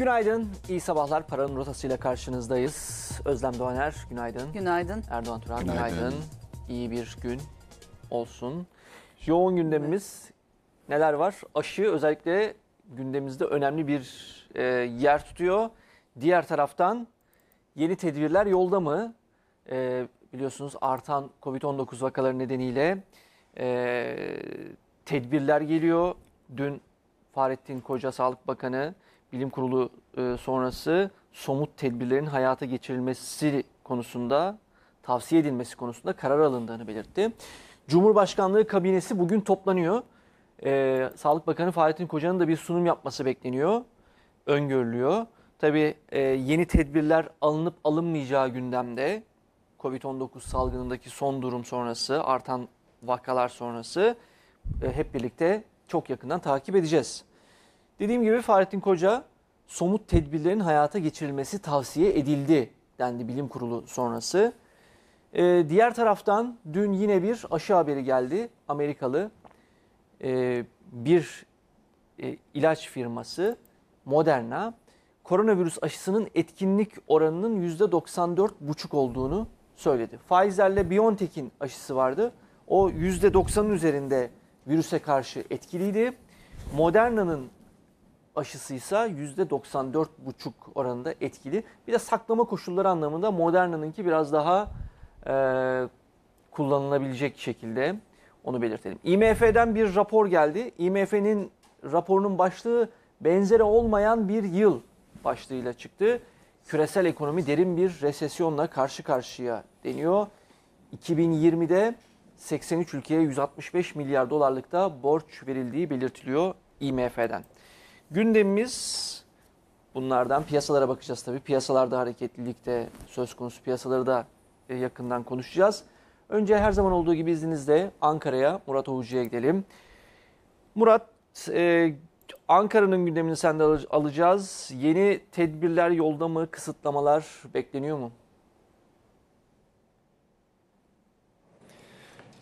Günaydın, iyi sabahlar. Paranın rotasıyla karşınızdayız. Özlem Doğaner, günaydın. Günaydın. Erdoğan Turan, günaydın. günaydın. İyi bir gün olsun. Yoğun gündemimiz evet. neler var? Aşı özellikle gündemimizde önemli bir e, yer tutuyor. Diğer taraftan yeni tedbirler yolda mı? E, biliyorsunuz artan COVID-19 vakaları nedeniyle e, tedbirler geliyor. Dün Fahrettin Koca Sağlık Bakanı bilim kurulu e, sonrası somut tedbirlerin hayata geçirilmesi konusunda tavsiye edilmesi konusunda karar alındığını belirtti. Cumhurbaşkanlığı kabinesi bugün toplanıyor. Ee, Sağlık Bakanı Fahrettin Koca'nın da bir sunum yapması bekleniyor, öngörülüyor. Tabii e, yeni tedbirler alınıp alınmayacağı gündemde COVID-19 salgınındaki son durum sonrası, artan vakalar sonrası e, hep birlikte çok yakından takip edeceğiz. Dediğim gibi Fahrettin Koca somut tedbirlerin hayata geçirilmesi tavsiye edildi dendi bilim kurulu sonrası. Ee, diğer taraftan dün yine bir aşı haberi geldi. Amerikalı e, bir e, ilaç firması Moderna koronavirüs aşısının etkinlik oranının %94,5 olduğunu söyledi. Pfizer ile BioNTech'in aşısı vardı. O %90'ın üzerinde virüse karşı etkiliydi. Moderna'nın aşısıysa %94,5 oranında etkili. Bir de saklama koşulları anlamında Moderna'nınki biraz daha e, kullanılabilecek şekilde onu belirtelim. IMF'den bir rapor geldi. IMF'nin raporunun başlığı benzeri olmayan bir yıl başlığıyla çıktı. Küresel ekonomi derin bir resesyonla karşı karşıya deniyor. 2020'de 83 ülkeye 165 milyar dolarlıkta borç verildiği belirtiliyor IMF'den. Gündemimiz bunlardan piyasalara bakacağız tabii. Piyasalarda hareketlilikte söz konusu piyasaları da e, yakından konuşacağız. Önce her zaman olduğu gibi izninizle Ankara'ya Murat Oğuzcu'ya gidelim. Murat e, Ankara'nın gündemini senden al alacağız. Yeni tedbirler yolda mı? Kısıtlamalar bekleniyor mu?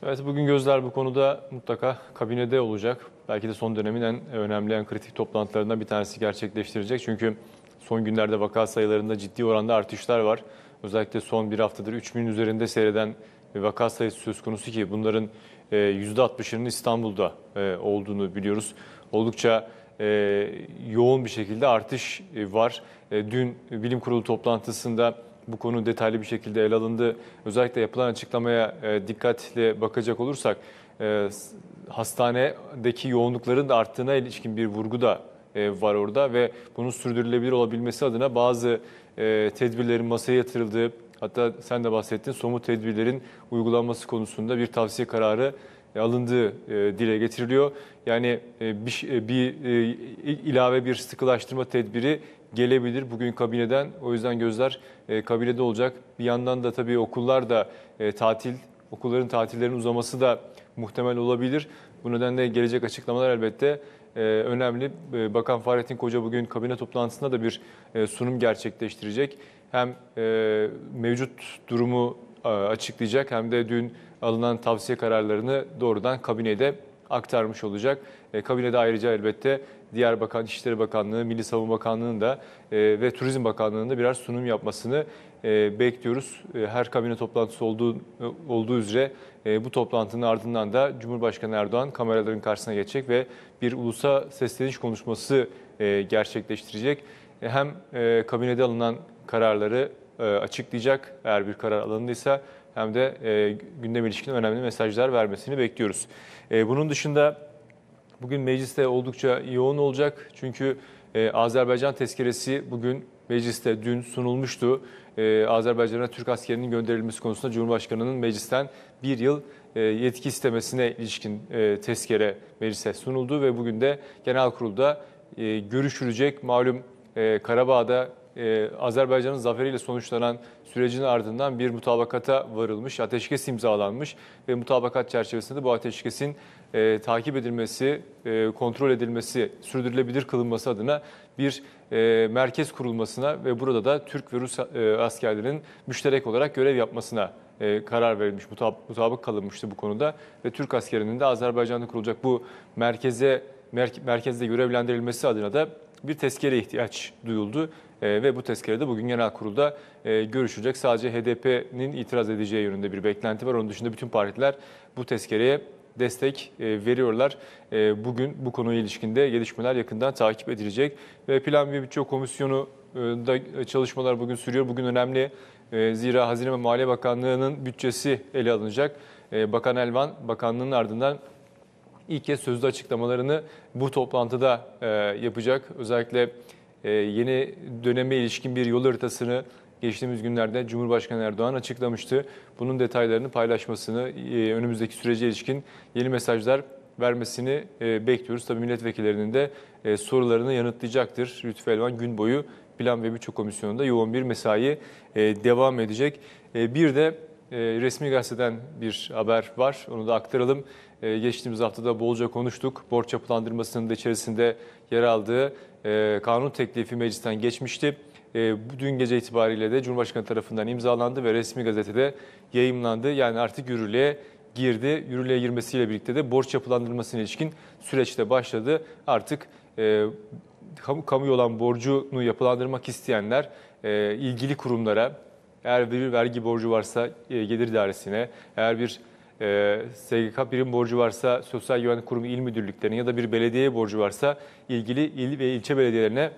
Evet bugün gözler bu konuda mutlaka kabinede olacak belki de son dönemin en önemli, en kritik toplantılarından bir tanesi gerçekleştirecek. Çünkü son günlerde vaka sayılarında ciddi oranda artışlar var. Özellikle son bir haftadır 3000 üzerinde seyreden vaka sayısı söz konusu ki bunların %60'ının e, İstanbul'da e, olduğunu biliyoruz. Oldukça e, yoğun bir şekilde artış var. Dün bilim kurulu toplantısında bu konu detaylı bir şekilde ele alındı. Özellikle yapılan açıklamaya dikkatle bakacak olursak hastanedeki yoğunlukların da arttığına ilişkin bir vurgu da e, var orada ve bunun sürdürülebilir olabilmesi adına bazı e, tedbirlerin masaya yatırıldığı hatta sen de bahsettin somut tedbirlerin uygulanması konusunda bir tavsiye kararı e, alındığı e, dile getiriliyor. Yani bir, bir ilave bir sıkılaştırma tedbiri gelebilir bugün kabineden. O yüzden gözler kabinede olacak. Bir yandan da tabii okullar da tatil, okulların tatillerinin uzaması da muhtemel olabilir. Bu nedenle gelecek açıklamalar elbette e, önemli. E, bakan Fahrettin Koca bugün kabine toplantısında da bir e, sunum gerçekleştirecek. Hem mevcut durumu açıklayacak hem de dün alınan tavsiye kararlarını doğrudan kabinede aktarmış olacak. Kabinede ayrıca elbette diğer bakan, İçişleri Bakanlığı, Milli Savunma Bakanlığı'nın da ve Turizm Bakanlığı'nın da birer sunum yapmasını ee, bekliyoruz. Ee, her kabine toplantısı olduğu, olduğu üzere e, bu toplantının ardından da Cumhurbaşkanı Erdoğan kameraların karşısına geçecek ve bir ulusa sesleniş konuşması e, gerçekleştirecek. E, hem kabinede alınan kararları açıklayacak eğer bir karar alındıysa hem de gündem ilişkin önemli mesajlar vermesini bekliyoruz. bunun dışında bugün mecliste oldukça yoğun olacak çünkü Azerbaycan tezkeresi bugün mecliste dün sunulmuştu e, Azerbaycan'a Türk askerinin gönderilmesi konusunda Cumhurbaşkanı'nın meclisten bir yıl e, yetki istemesine ilişkin e, tezkere meclise sunuldu ve bugün de genel kurulda e, görüşülecek malum e, Karabağ'da e, Azerbaycan'ın zaferiyle sonuçlanan sürecin ardından bir mutabakata varılmış, ateşkes imzalanmış ve mutabakat çerçevesinde bu ateşkesin e, takip edilmesi, e, kontrol edilmesi, sürdürülebilir kılınması adına bir e, merkez kurulmasına ve burada da Türk ve Rus e, askerlerinin müşterek olarak görev yapmasına e, karar verilmiş, mutab mutabık kalınmıştı bu konuda ve Türk askerinin de Azerbaycan'da kurulacak bu merkeze mer merkezde görevlendirilmesi adına da bir tezkere ihtiyaç duyuldu ee, ve bu tezkere bugün genel kurulda e, görüşülecek Sadece HDP'nin itiraz edeceği yönünde bir beklenti var. Onun dışında bütün partiler bu tezkereye destek e, veriyorlar. E, bugün bu konuya ilişkinde gelişmeler yakından takip edilecek ve Plan ve Bütçe Komisyonu da çalışmalar bugün sürüyor. Bugün önemli zira Hazine ve Maliye Bakanlığı'nın bütçesi ele alınacak. Bakan Elvan bakanlığın ardından ilk kez sözlü açıklamalarını bu toplantıda yapacak. Özellikle ee, yeni döneme ilişkin bir yol haritasını geçtiğimiz günlerde Cumhurbaşkanı Erdoğan açıklamıştı. Bunun detaylarını paylaşmasını, e, önümüzdeki sürece ilişkin yeni mesajlar vermesini e, bekliyoruz. Tabii milletvekillerinin de e, sorularını yanıtlayacaktır. Lütfü Elvan gün boyu Plan ve birçok Komisyonu'nda yoğun bir mesai devam edecek. Bir de resmi gazeteden bir haber var. Onu da aktaralım. Geçtiğimiz haftada bolca konuştuk. Borç yapılandırmasının da içerisinde yer aldığı e, kanun teklifi meclisten geçmişti. E, dün gece itibariyle de Cumhurbaşkanı tarafından imzalandı ve resmi gazetede yayımlandı. Yani artık yürürlüğe girdi. Yürürlüğe girmesiyle birlikte de borç yapılandırmasına ilişkin süreç de başladı. Artık e, kamu, kamu olan borcunu yapılandırmak isteyenler e, ilgili kurumlara eğer bir vergi borcu varsa e, gelir dairesine, eğer bir e, ee, SGK birim borcu varsa Sosyal Güvenlik Kurumu il müdürlüklerine ya da bir belediyeye borcu varsa ilgili il ve ilçe belediyelerine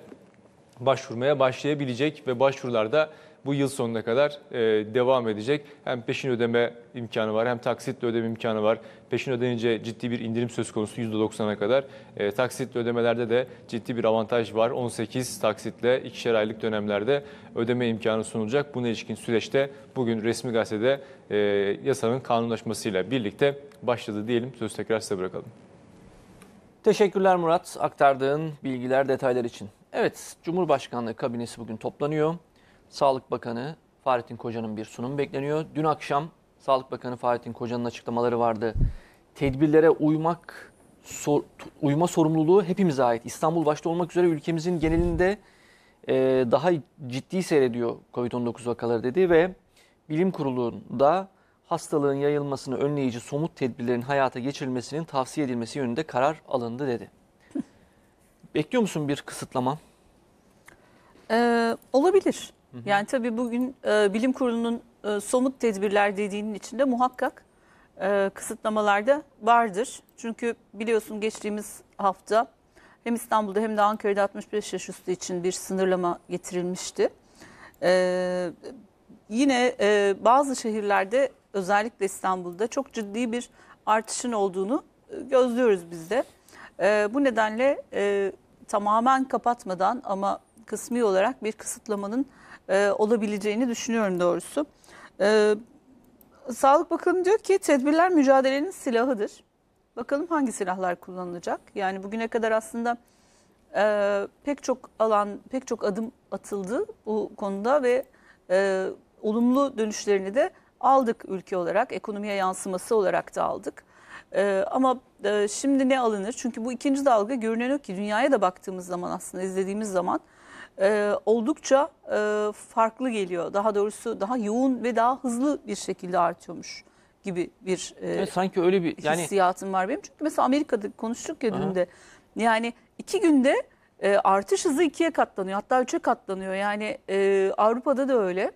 başvurmaya başlayabilecek ve başvurularda bu yıl sonuna kadar e, devam edecek. Hem peşin ödeme imkanı var hem taksitle ödeme imkanı var. Peşin ödenince ciddi bir indirim söz konusu %90'a kadar. E, taksitli ödemelerde de ciddi bir avantaj var. 18 taksitle ikişer aylık dönemlerde ödeme imkanı sunulacak. Buna ilişkin süreçte bugün resmi gazetede e, yasanın kanunlaşmasıyla birlikte başladı diyelim. Sözü tekrar size bırakalım. Teşekkürler Murat aktardığın bilgiler detaylar için. Evet Cumhurbaşkanlığı kabinesi bugün toplanıyor. Sağlık Bakanı Fahrettin Koca'nın bir sunumu bekleniyor. Dün akşam Sağlık Bakanı Fahrettin Koca'nın açıklamaları vardı. Tedbirlere uymak sor, uyma sorumluluğu hepimize ait. İstanbul başta olmak üzere ülkemizin genelinde e, daha ciddi seyrediyor COVID-19 vakaları dedi ve bilim kurulunda hastalığın yayılmasını önleyici somut tedbirlerin hayata geçirilmesinin tavsiye edilmesi yönünde karar alındı dedi. Bekliyor musun bir kısıtlama? Ee, olabilir. Hı Yani tabii bugün e, bilim kurulunun e, somut tedbirler dediğinin içinde muhakkak e, kısıtlamalarda vardır. Çünkü biliyorsun geçtiğimiz hafta hem İstanbul'da hem de Ankara'da 65 yaş üstü için bir sınırlama getirilmişti. E, yine e, bazı şehirlerde özellikle İstanbul'da çok ciddi bir artışın olduğunu e, gözlüyoruz biz de. E, bu nedenle e, tamamen kapatmadan ama kısmi olarak bir kısıtlamanın e, olabileceğini düşünüyorum doğrusu. E, Sağlık Bakanı diyor ki tedbirler mücadelenin silahıdır. Bakalım hangi silahlar kullanılacak? Yani bugüne kadar aslında e, pek çok alan, pek çok adım atıldı bu konuda ve e, olumlu dönüşlerini de aldık ülke olarak. Ekonomiye yansıması olarak da aldık. E, ama e, şimdi ne alınır? Çünkü bu ikinci dalga görünen o ki dünyaya da baktığımız zaman aslında izlediğimiz zaman e, oldukça e, farklı geliyor. Daha doğrusu daha yoğun ve daha hızlı bir şekilde artıyormuş gibi bir e, evet, sanki öyle bir yani hissiyatım var benim. Çünkü mesela Amerika'da konuştuk ya dün de. Yani iki günde e, artış hızı ikiye katlanıyor. Hatta üçe katlanıyor. Yani e, Avrupa'da da öyle.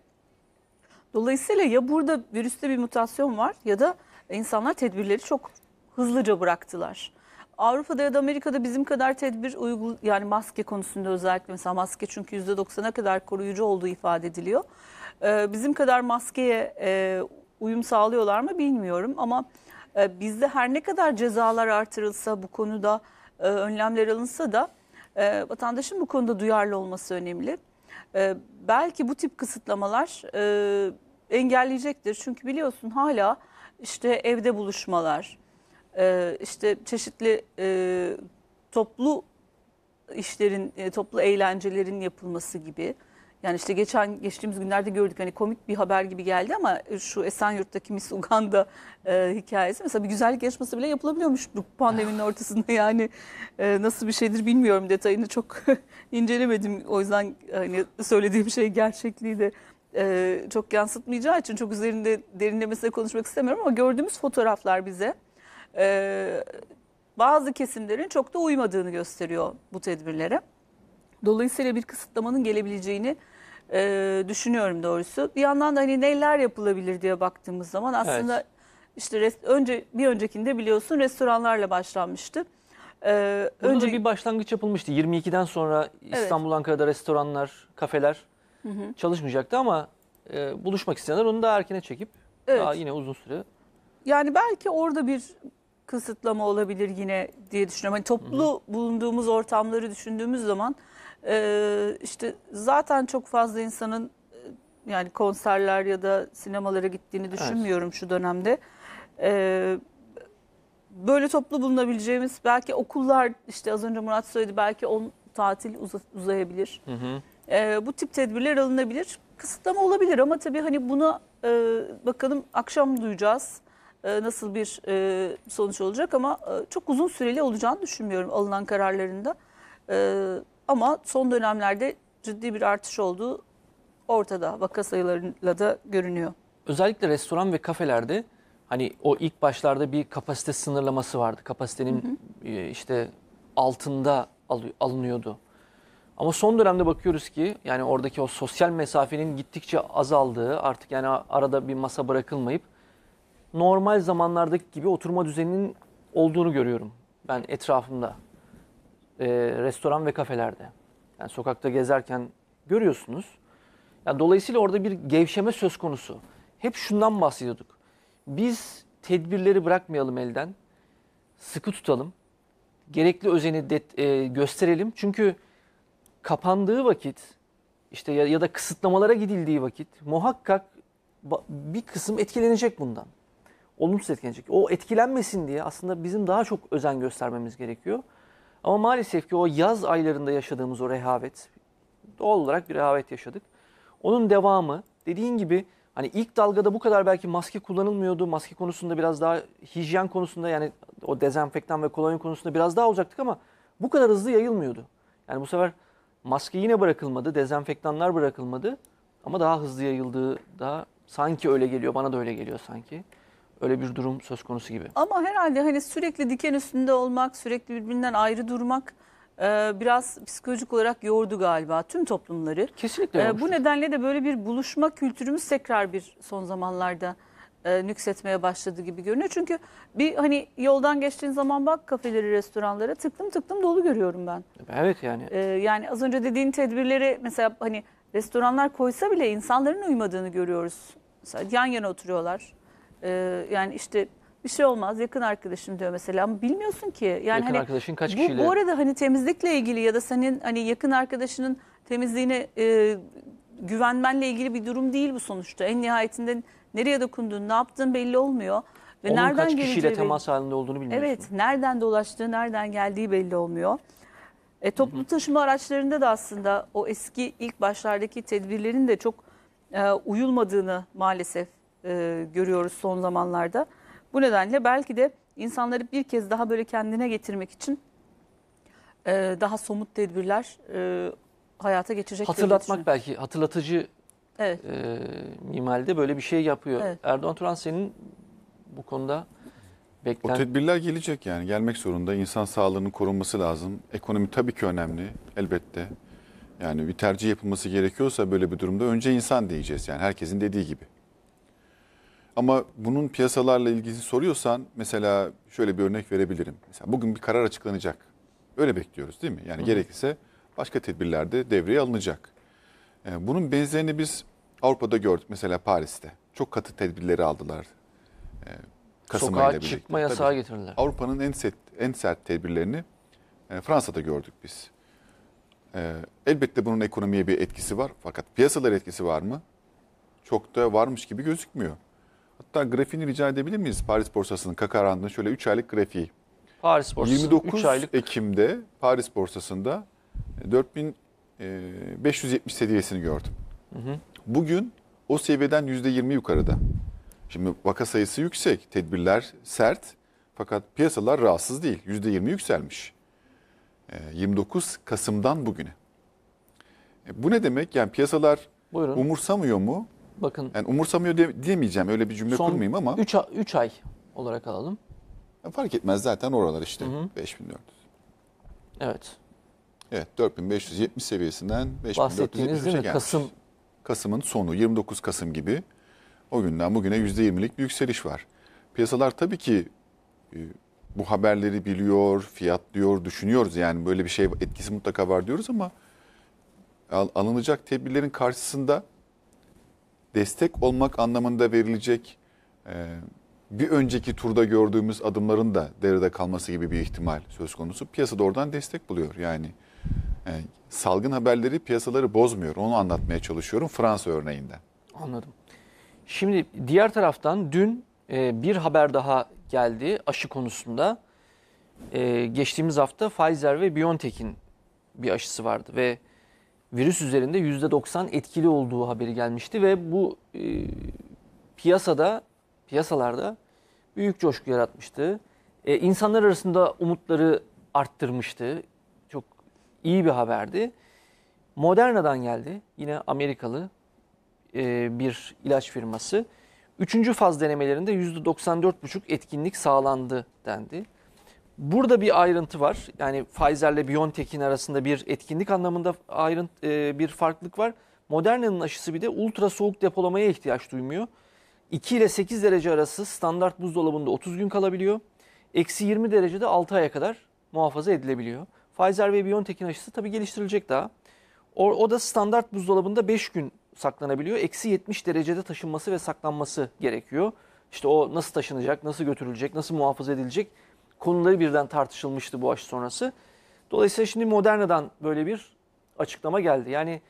Dolayısıyla ya burada virüste bir mutasyon var ya da insanlar tedbirleri çok hızlıca bıraktılar. Avrupa'da ya da Amerika'da bizim kadar tedbir uygul yani maske konusunda özellikle mesela maske çünkü yüzde %90'a kadar koruyucu olduğu ifade ediliyor. Ee, bizim kadar maskeye e, uyum sağlıyorlar mı bilmiyorum ama e, bizde her ne kadar cezalar artırılsa bu konuda e, önlemler alınsa da e, vatandaşın bu konuda duyarlı olması önemli. E, belki bu tip kısıtlamalar e, engelleyecektir çünkü biliyorsun hala işte evde buluşmalar e, işte çeşitli e, toplu işlerin, e, toplu eğlencelerin yapılması gibi. Yani işte geçen geçtiğimiz günlerde gördük hani komik bir haber gibi geldi ama şu Esenyurt'taki Miss Uganda e, hikayesi mesela bir güzellik yarışması bile yapılabiliyormuş bu pandeminin ortasında yani e, nasıl bir şeydir bilmiyorum detayını çok incelemedim o yüzden hani söylediğim şey gerçekliği de e, çok yansıtmayacağı için çok üzerinde derinlemesine konuşmak istemiyorum ama gördüğümüz fotoğraflar bize e, bazı kesimlerin çok da uymadığını gösteriyor bu tedbirlere. Dolayısıyla bir kısıtlamanın gelebileceğini e, düşünüyorum doğrusu. Bir yandan da hani neler yapılabilir diye baktığımız zaman aslında evet. işte rest, önce bir öncekinde biliyorsun restoranlarla başlanmıştı. Ee, önce... bir başlangıç yapılmıştı. 22'den sonra İstanbul, evet. Ankara'da restoranlar, kafeler hı hı. çalışmayacaktı ama e, buluşmak isteyenler onu da erkene çekip evet. daha yine uzun süre. Yani belki orada bir kısıtlama olabilir yine diye düşünüyorum. Hani toplu Hı -hı. bulunduğumuz ortamları düşündüğümüz zaman e, işte zaten çok fazla insanın e, yani konserler ya da sinemalara gittiğini düşünmüyorum evet. şu dönemde. E, böyle toplu bulunabileceğimiz belki okullar işte az önce Murat söyledi belki on tatil uz uzayabilir. E, bu tip tedbirler alınabilir. Kısıtlama olabilir ama tabii hani buna e, bakalım akşam duyacağız. E, nasıl bir e, sonuç olacak ama e, çok uzun süreli olacağını düşünmüyorum alınan kararlarında. Ama son dönemlerde ciddi bir artış olduğu ortada vaka sayılarıyla da görünüyor. Özellikle restoran ve kafelerde hani o ilk başlarda bir kapasite sınırlaması vardı. Kapasitenin hı hı. işte altında alınıyordu. Ama son dönemde bakıyoruz ki yani oradaki o sosyal mesafenin gittikçe azaldığı artık yani arada bir masa bırakılmayıp normal zamanlardaki gibi oturma düzeninin olduğunu görüyorum. Ben etrafımda, e, restoran ve kafelerde, yani sokakta gezerken görüyorsunuz. Yani dolayısıyla orada bir gevşeme söz konusu. Hep şundan bahsediyorduk. Biz tedbirleri bırakmayalım elden, sıkı tutalım, gerekli özeni de, e, gösterelim. Çünkü kapandığı vakit, işte ya, ya da kısıtlamalara gidildiği vakit muhakkak bir kısım etkilenecek bundan olumsuz etkilenecek. O etkilenmesin diye aslında bizim daha çok özen göstermemiz gerekiyor. Ama maalesef ki o yaz aylarında yaşadığımız o rehavet, doğal olarak bir rehavet yaşadık. Onun devamı dediğin gibi hani ilk dalgada bu kadar belki maske kullanılmıyordu. Maske konusunda biraz daha hijyen konusunda yani o dezenfektan ve kolonya konusunda biraz daha olacaktık ama bu kadar hızlı yayılmıyordu. Yani bu sefer maske yine bırakılmadı, dezenfektanlar bırakılmadı ama daha hızlı yayıldığı da sanki öyle geliyor, bana da öyle geliyor sanki. Öyle bir durum söz konusu gibi. Ama herhalde hani sürekli diken üstünde olmak, sürekli birbirinden ayrı durmak e, biraz psikolojik olarak yordu galiba tüm toplumları. Kesinlikle e, Bu nedenle de böyle bir buluşma kültürümüz tekrar bir son zamanlarda e, nüksetmeye başladı gibi görünüyor. Çünkü bir hani yoldan geçtiğin zaman bak kafeleri, restoranlara tıktım tıktım dolu görüyorum ben. Evet yani. E, yani az önce dediğin tedbirleri mesela hani restoranlar koysa bile insanların uymadığını görüyoruz. Mesela yan yana oturuyorlar. Ee, yani işte bir şey olmaz yakın arkadaşım diyor mesela ama bilmiyorsun ki. Yani yakın hani, arkadaşın kaç bu, kişiyle? Bu arada hani temizlikle ilgili ya da senin hani yakın arkadaşının temizliğine e, güvenmenle ilgili bir durum değil bu sonuçta. En nihayetinde nereye dokunduğun ne yaptığın belli olmuyor. Ve Onun nereden kaç kişiyle belli... temas halinde olduğunu bilmiyorsun. Evet nereden dolaştığı nereden geldiği belli olmuyor. E, toplu hı hı. taşıma araçlarında da aslında o eski ilk başlardaki tedbirlerin de çok e, uyulmadığını maalesef e, görüyoruz son zamanlarda. Bu nedenle belki de insanları bir kez daha böyle kendine getirmek için e, daha somut tedbirler e, hayata geçecek. Hatırlatmak belki hatırlatıcı evet. e, mimalde böyle bir şey yapıyor. Evet. Erdoğan Turan senin bu konuda beklen... O tedbirler gelecek yani gelmek zorunda. İnsan sağlığının korunması lazım. Ekonomi tabii ki önemli elbette. Yani bir tercih yapılması gerekiyorsa böyle bir durumda önce insan diyeceğiz yani herkesin dediği gibi. Ama bunun piyasalarla ilgisi soruyorsan mesela şöyle bir örnek verebilirim. Mesela bugün bir karar açıklanacak. Öyle bekliyoruz değil mi? Yani Hı. gerekirse başka tedbirlerde devreye alınacak. Ee, bunun benzerini biz Avrupa'da gördük mesela Paris'te. Çok katı tedbirleri aldılar. Ee, Kasım Sokağa ile birlikte. çıkma yasağı Tabii. getirdiler. Avrupa'nın en sert, en sert tedbirlerini e, Fransa'da gördük biz. Ee, elbette bunun ekonomiye bir etkisi var. Fakat piyasalar etkisi var mı? Çok da varmış gibi gözükmüyor. Hatta grafiğini rica edebilir miyiz Paris Borsası'nın kaka şöyle 3 aylık grafiği. Paris Borsası 29 aylık. Ekim'de Paris Borsası'nda 4570 e, e, seviyesini gördüm. Hı hı. Bugün o seviyeden %20 yukarıda. Şimdi vaka sayısı yüksek, tedbirler sert fakat piyasalar rahatsız değil. %20 yükselmiş. 29 e, Kasım'dan bugüne. Bu ne demek? Yani piyasalar Buyurun. umursamıyor mu? Bakın. Yani umursamıyor diye, diyemeyeceğim öyle bir cümle son kurmayayım ama. 3 3 ay olarak alalım. fark etmez zaten oralar işte hı hı. 5400. Evet. Evet 4570 seviyesinden 5470'e gelmiş. Kasım Kasım'ın sonu 29 Kasım gibi o günden bugüne %20'lik bir yükseliş var. Piyasalar tabii ki e, bu haberleri biliyor, fiyatlıyor, düşünüyoruz. Yani böyle bir şey etkisi mutlaka var diyoruz ama alınacak tedbirlerin karşısında destek olmak anlamında verilecek e, bir önceki turda gördüğümüz adımların da derede kalması gibi bir ihtimal söz konusu. Piyasada oradan destek buluyor yani. E, salgın haberleri piyasaları bozmuyor. Onu anlatmaya çalışıyorum Fransa örneğinde Anladım. Şimdi diğer taraftan dün e, bir haber daha geldi aşı konusunda. E, geçtiğimiz hafta Pfizer ve BioNTech'in bir aşısı vardı ve virüs üzerinde %90 etkili olduğu haberi gelmişti ve bu e, piyasada, piyasalarda büyük coşku yaratmıştı. E, insanlar arasında umutları arttırmıştı. Çok iyi bir haberdi. Moderna'dan geldi. Yine Amerikalı e, bir ilaç firması. Üçüncü faz denemelerinde %94,5 etkinlik sağlandı dendi. Burada bir ayrıntı var. Yani Pfizer ile BioNTech'in arasında bir etkinlik anlamında ayrıntı, e, bir farklılık var. Moderna'nın aşısı bir de ultra soğuk depolamaya ihtiyaç duymuyor. 2 ile 8 derece arası standart buzdolabında 30 gün kalabiliyor. Eksi 20 derecede 6 aya kadar muhafaza edilebiliyor. Pfizer ve BioNTech'in aşısı tabii geliştirilecek daha. O, o da standart buzdolabında 5 gün saklanabiliyor. Eksi 70 derecede taşınması ve saklanması gerekiyor. İşte o nasıl taşınacak, nasıl götürülecek, nasıl muhafaza edilecek konuları birden tartışılmıştı bu aşı sonrası. Dolayısıyla şimdi Moderna'dan böyle bir açıklama geldi. Yani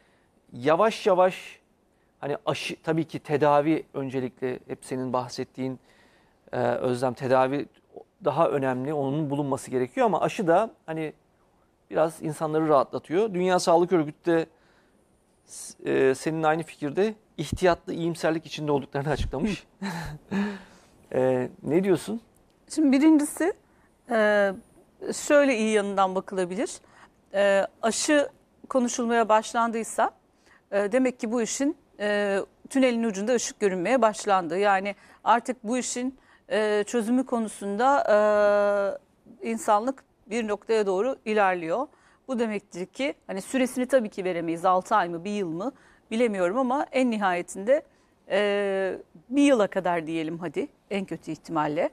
yavaş yavaş hani aşı tabii ki tedavi öncelikle hep senin bahsettiğin e, Özlem tedavi daha önemli. Onun bulunması gerekiyor ama aşı da hani biraz insanları rahatlatıyor. Dünya Sağlık Örgütü de e, senin aynı fikirde ihtiyatlı iyimserlik içinde olduklarını açıklamış. e, ne diyorsun? Şimdi birincisi ee, şöyle iyi yanından bakılabilir. Ee, aşı konuşulmaya başlandıysa e, demek ki bu işin e, tünelin ucunda ışık görünmeye başlandı. Yani artık bu işin e, çözümü konusunda e, insanlık bir noktaya doğru ilerliyor. Bu demektir ki hani süresini tabii ki veremeyiz 6 ay mı bir yıl mı bilemiyorum ama en nihayetinde e, bir yıla kadar diyelim hadi en kötü ihtimalle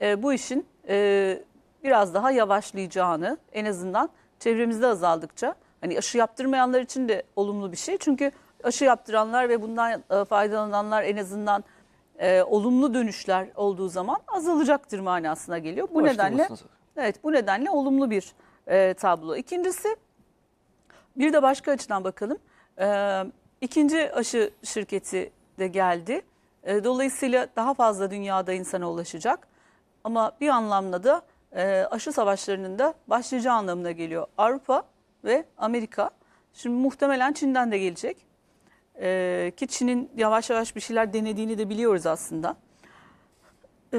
e, bu işin e, biraz daha yavaşlayacağını en azından çevremizde azaldıkça hani aşı yaptırmayanlar için de olumlu bir şey. Çünkü aşı yaptıranlar ve bundan e, faydalananlar en azından e, olumlu dönüşler olduğu zaman azalacaktır manasına geliyor. Bu Başlamasın nedenle nasıl? evet bu nedenle olumlu bir e, tablo. İkincisi bir de başka açıdan bakalım. E, ikinci aşı şirketi de geldi. E, dolayısıyla daha fazla dünyada insana ulaşacak. Ama bir anlamda da e, aşı savaşlarının da başlayacağı anlamına geliyor. Avrupa ve Amerika. Şimdi muhtemelen Çin'den de gelecek. E, ki Çin'in yavaş yavaş bir şeyler denediğini de biliyoruz aslında. E,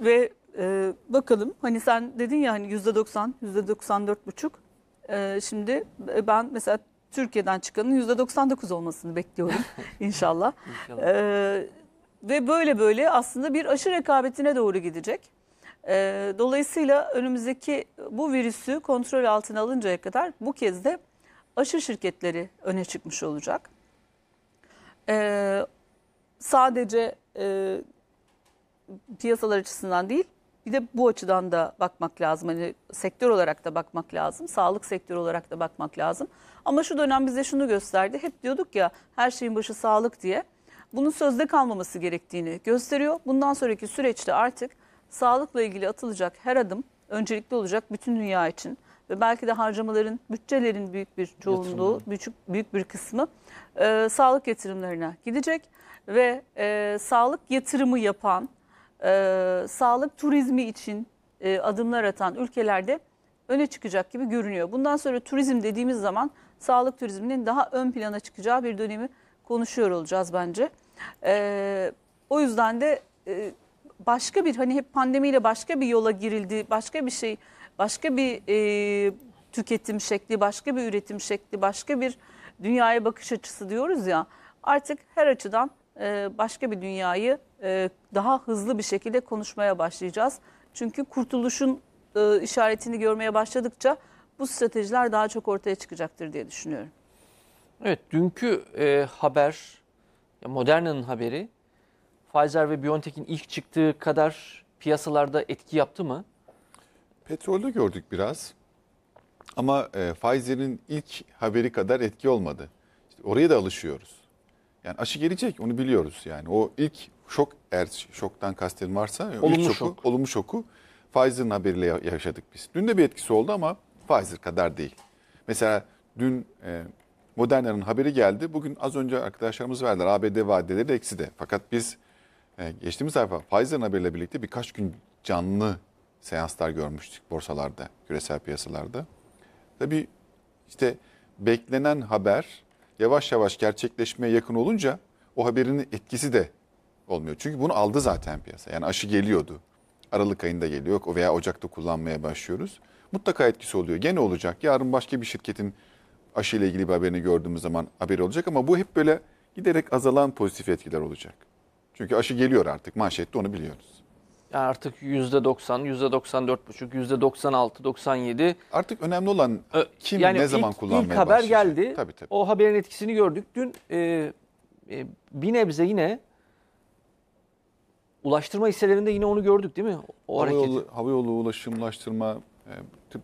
ve e, bakalım hani sen dedin ya hani yüzde %90, yüzde %94,5. E, şimdi e, ben mesela Türkiye'den çıkanın %99 olmasını bekliyorum inşallah. inşallah. E, ve böyle böyle aslında bir aşı rekabetine doğru gidecek. E, dolayısıyla önümüzdeki bu virüsü kontrol altına alıncaya kadar bu kez de aşı şirketleri öne çıkmış olacak. E, sadece e, piyasalar açısından değil bir de bu açıdan da bakmak lazım. Hani sektör olarak da bakmak lazım. Sağlık sektörü olarak da bakmak lazım. Ama şu dönem bize şunu gösterdi. Hep diyorduk ya her şeyin başı sağlık diye bunun sözde kalmaması gerektiğini gösteriyor. Bundan sonraki süreçte artık sağlıkla ilgili atılacak her adım öncelikli olacak bütün dünya için ve belki de harcamaların, bütçelerin büyük bir çoğunluğu, büyük, büyük bir kısmı e, sağlık yatırımlarına gidecek ve e, sağlık yatırımı yapan, e, sağlık turizmi için e, adımlar atan ülkelerde öne çıkacak gibi görünüyor. Bundan sonra turizm dediğimiz zaman sağlık turizminin daha ön plana çıkacağı bir dönemi konuşuyor olacağız bence. E, o yüzden de e, başka bir hani hep pandemiyle başka bir yola girildi, başka bir şey, başka bir e, tüketim şekli, başka bir üretim şekli, başka bir dünyaya bakış açısı diyoruz ya. Artık her açıdan e, başka bir dünyayı e, daha hızlı bir şekilde konuşmaya başlayacağız. Çünkü kurtuluşun e, işaretini görmeye başladıkça bu stratejiler daha çok ortaya çıkacaktır diye düşünüyorum. Evet, dünkü e, haber Moderna'nın haberi Pfizer ve BioNTech'in ilk çıktığı kadar piyasalarda etki yaptı mı? Petrolde gördük biraz. Ama e, Pfizer'in ilk haberi kadar etki olmadı. İşte oraya da alışıyoruz. Yani aşı gelecek onu biliyoruz yani. O ilk şok eğer şoktan kastın varsa e, olumlu şoku, şok. olumlu şoku Pfizer'ın haberiyle yaşadık biz. Dün de bir etkisi oldu ama Pfizer kadar değil. Mesela dün e, Moderna'nın haberi geldi. Bugün az önce arkadaşlarımız verdiler. ABD vadeleri de. Fakat biz e, geçtiğimiz sayfa Pfizer'ın haberiyle birlikte birkaç gün canlı seanslar görmüştük borsalarda, küresel piyasalarda. Tabii işte beklenen haber yavaş yavaş gerçekleşmeye yakın olunca o haberin etkisi de olmuyor. Çünkü bunu aldı zaten piyasa. Yani aşı geliyordu. Aralık ayında geliyor veya Ocak'ta kullanmaya başlıyoruz. Mutlaka etkisi oluyor. Gene olacak. Yarın başka bir şirketin aşı ile ilgili bir haberini gördüğümüz zaman haber olacak ama bu hep böyle giderek azalan pozitif etkiler olacak. Çünkü aşı geliyor artık manşette onu biliyoruz. Yani artık %90, yüzde %94,5, %96, %97. Artık önemli olan kim yani ne zaman kullanmaya ilk haber başlayacak. geldi. Tabii, tabii. O haberin etkisini gördük. Dün e, e, bir nebze yine ulaştırma hisselerinde yine onu gördük değil mi? O hava, hareket. Yolu, hava yolu ulaşımlaştırma e,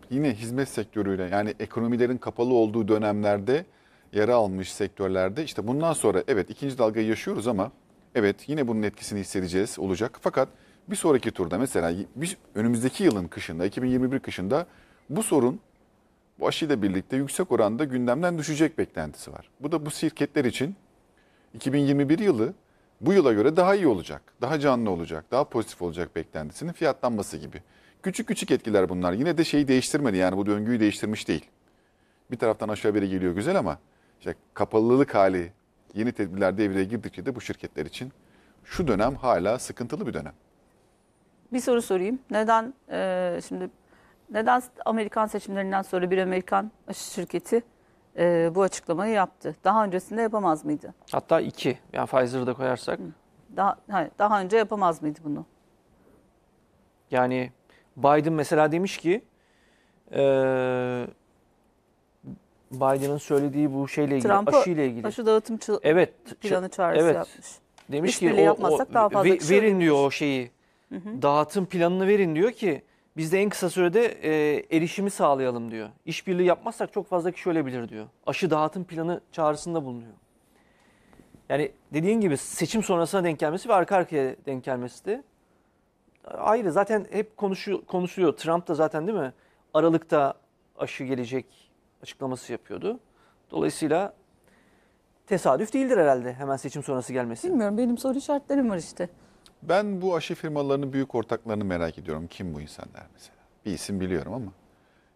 yine hizmet sektörüyle yani ekonomilerin kapalı olduğu dönemlerde yara almış sektörlerde işte bundan sonra evet ikinci dalgayı yaşıyoruz ama evet yine bunun etkisini hissedeceğiz olacak. Fakat bir sonraki turda mesela biz önümüzdeki yılın kışında 2021 kışında bu sorun bu aşıyla birlikte yüksek oranda gündemden düşecek beklentisi var. Bu da bu şirketler için 2021 yılı bu yıla göre daha iyi olacak, daha canlı olacak, daha pozitif olacak beklentisinin fiyatlanması gibi. Küçük küçük etkiler bunlar. Yine de şeyi değiştirmedi yani bu döngüyü değiştirmiş değil. Bir taraftan aşağı biri geliyor güzel ama işte kapalılık hali yeni tedbirler devreye girdikçe de bu şirketler için şu dönem hala sıkıntılı bir dönem. Bir soru sorayım. Neden e, şimdi neden Amerikan seçimlerinden sonra bir Amerikan aşı şirketi e, bu açıklamayı yaptı? Daha öncesinde yapamaz mıydı? Hatta iki. Yani Pfizer'ı da koyarsak. Daha, hayır, daha önce yapamaz mıydı bunu? Yani Biden mesela demiş ki e, Biden'ın söylediği bu şeyle ilgili, Trump'a aşıyla ilgili. aşı dağıtım çı- evet, planı çağrısı evet. yapmış. Demiş ki o, o daha fazla ve, verin demiş. diyor o şeyi. Hı hı. Dağıtım planını verin diyor ki biz de en kısa sürede e, erişimi sağlayalım diyor. İşbirliği yapmazsak çok fazla kişi ölebilir diyor. Aşı dağıtım planı çağrısında bulunuyor. Yani dediğin gibi seçim sonrasına denk gelmesi ve arka arkaya denk gelmesi de ayrı zaten hep konuşuyor, konuşuyor. Trump da zaten değil mi? Aralıkta aşı gelecek açıklaması yapıyordu. Dolayısıyla tesadüf değildir herhalde hemen seçim sonrası gelmesi. Bilmiyorum benim soru işaretlerim var işte. Ben bu aşı firmalarının büyük ortaklarını merak ediyorum. Kim bu insanlar mesela? Bir isim biliyorum ama.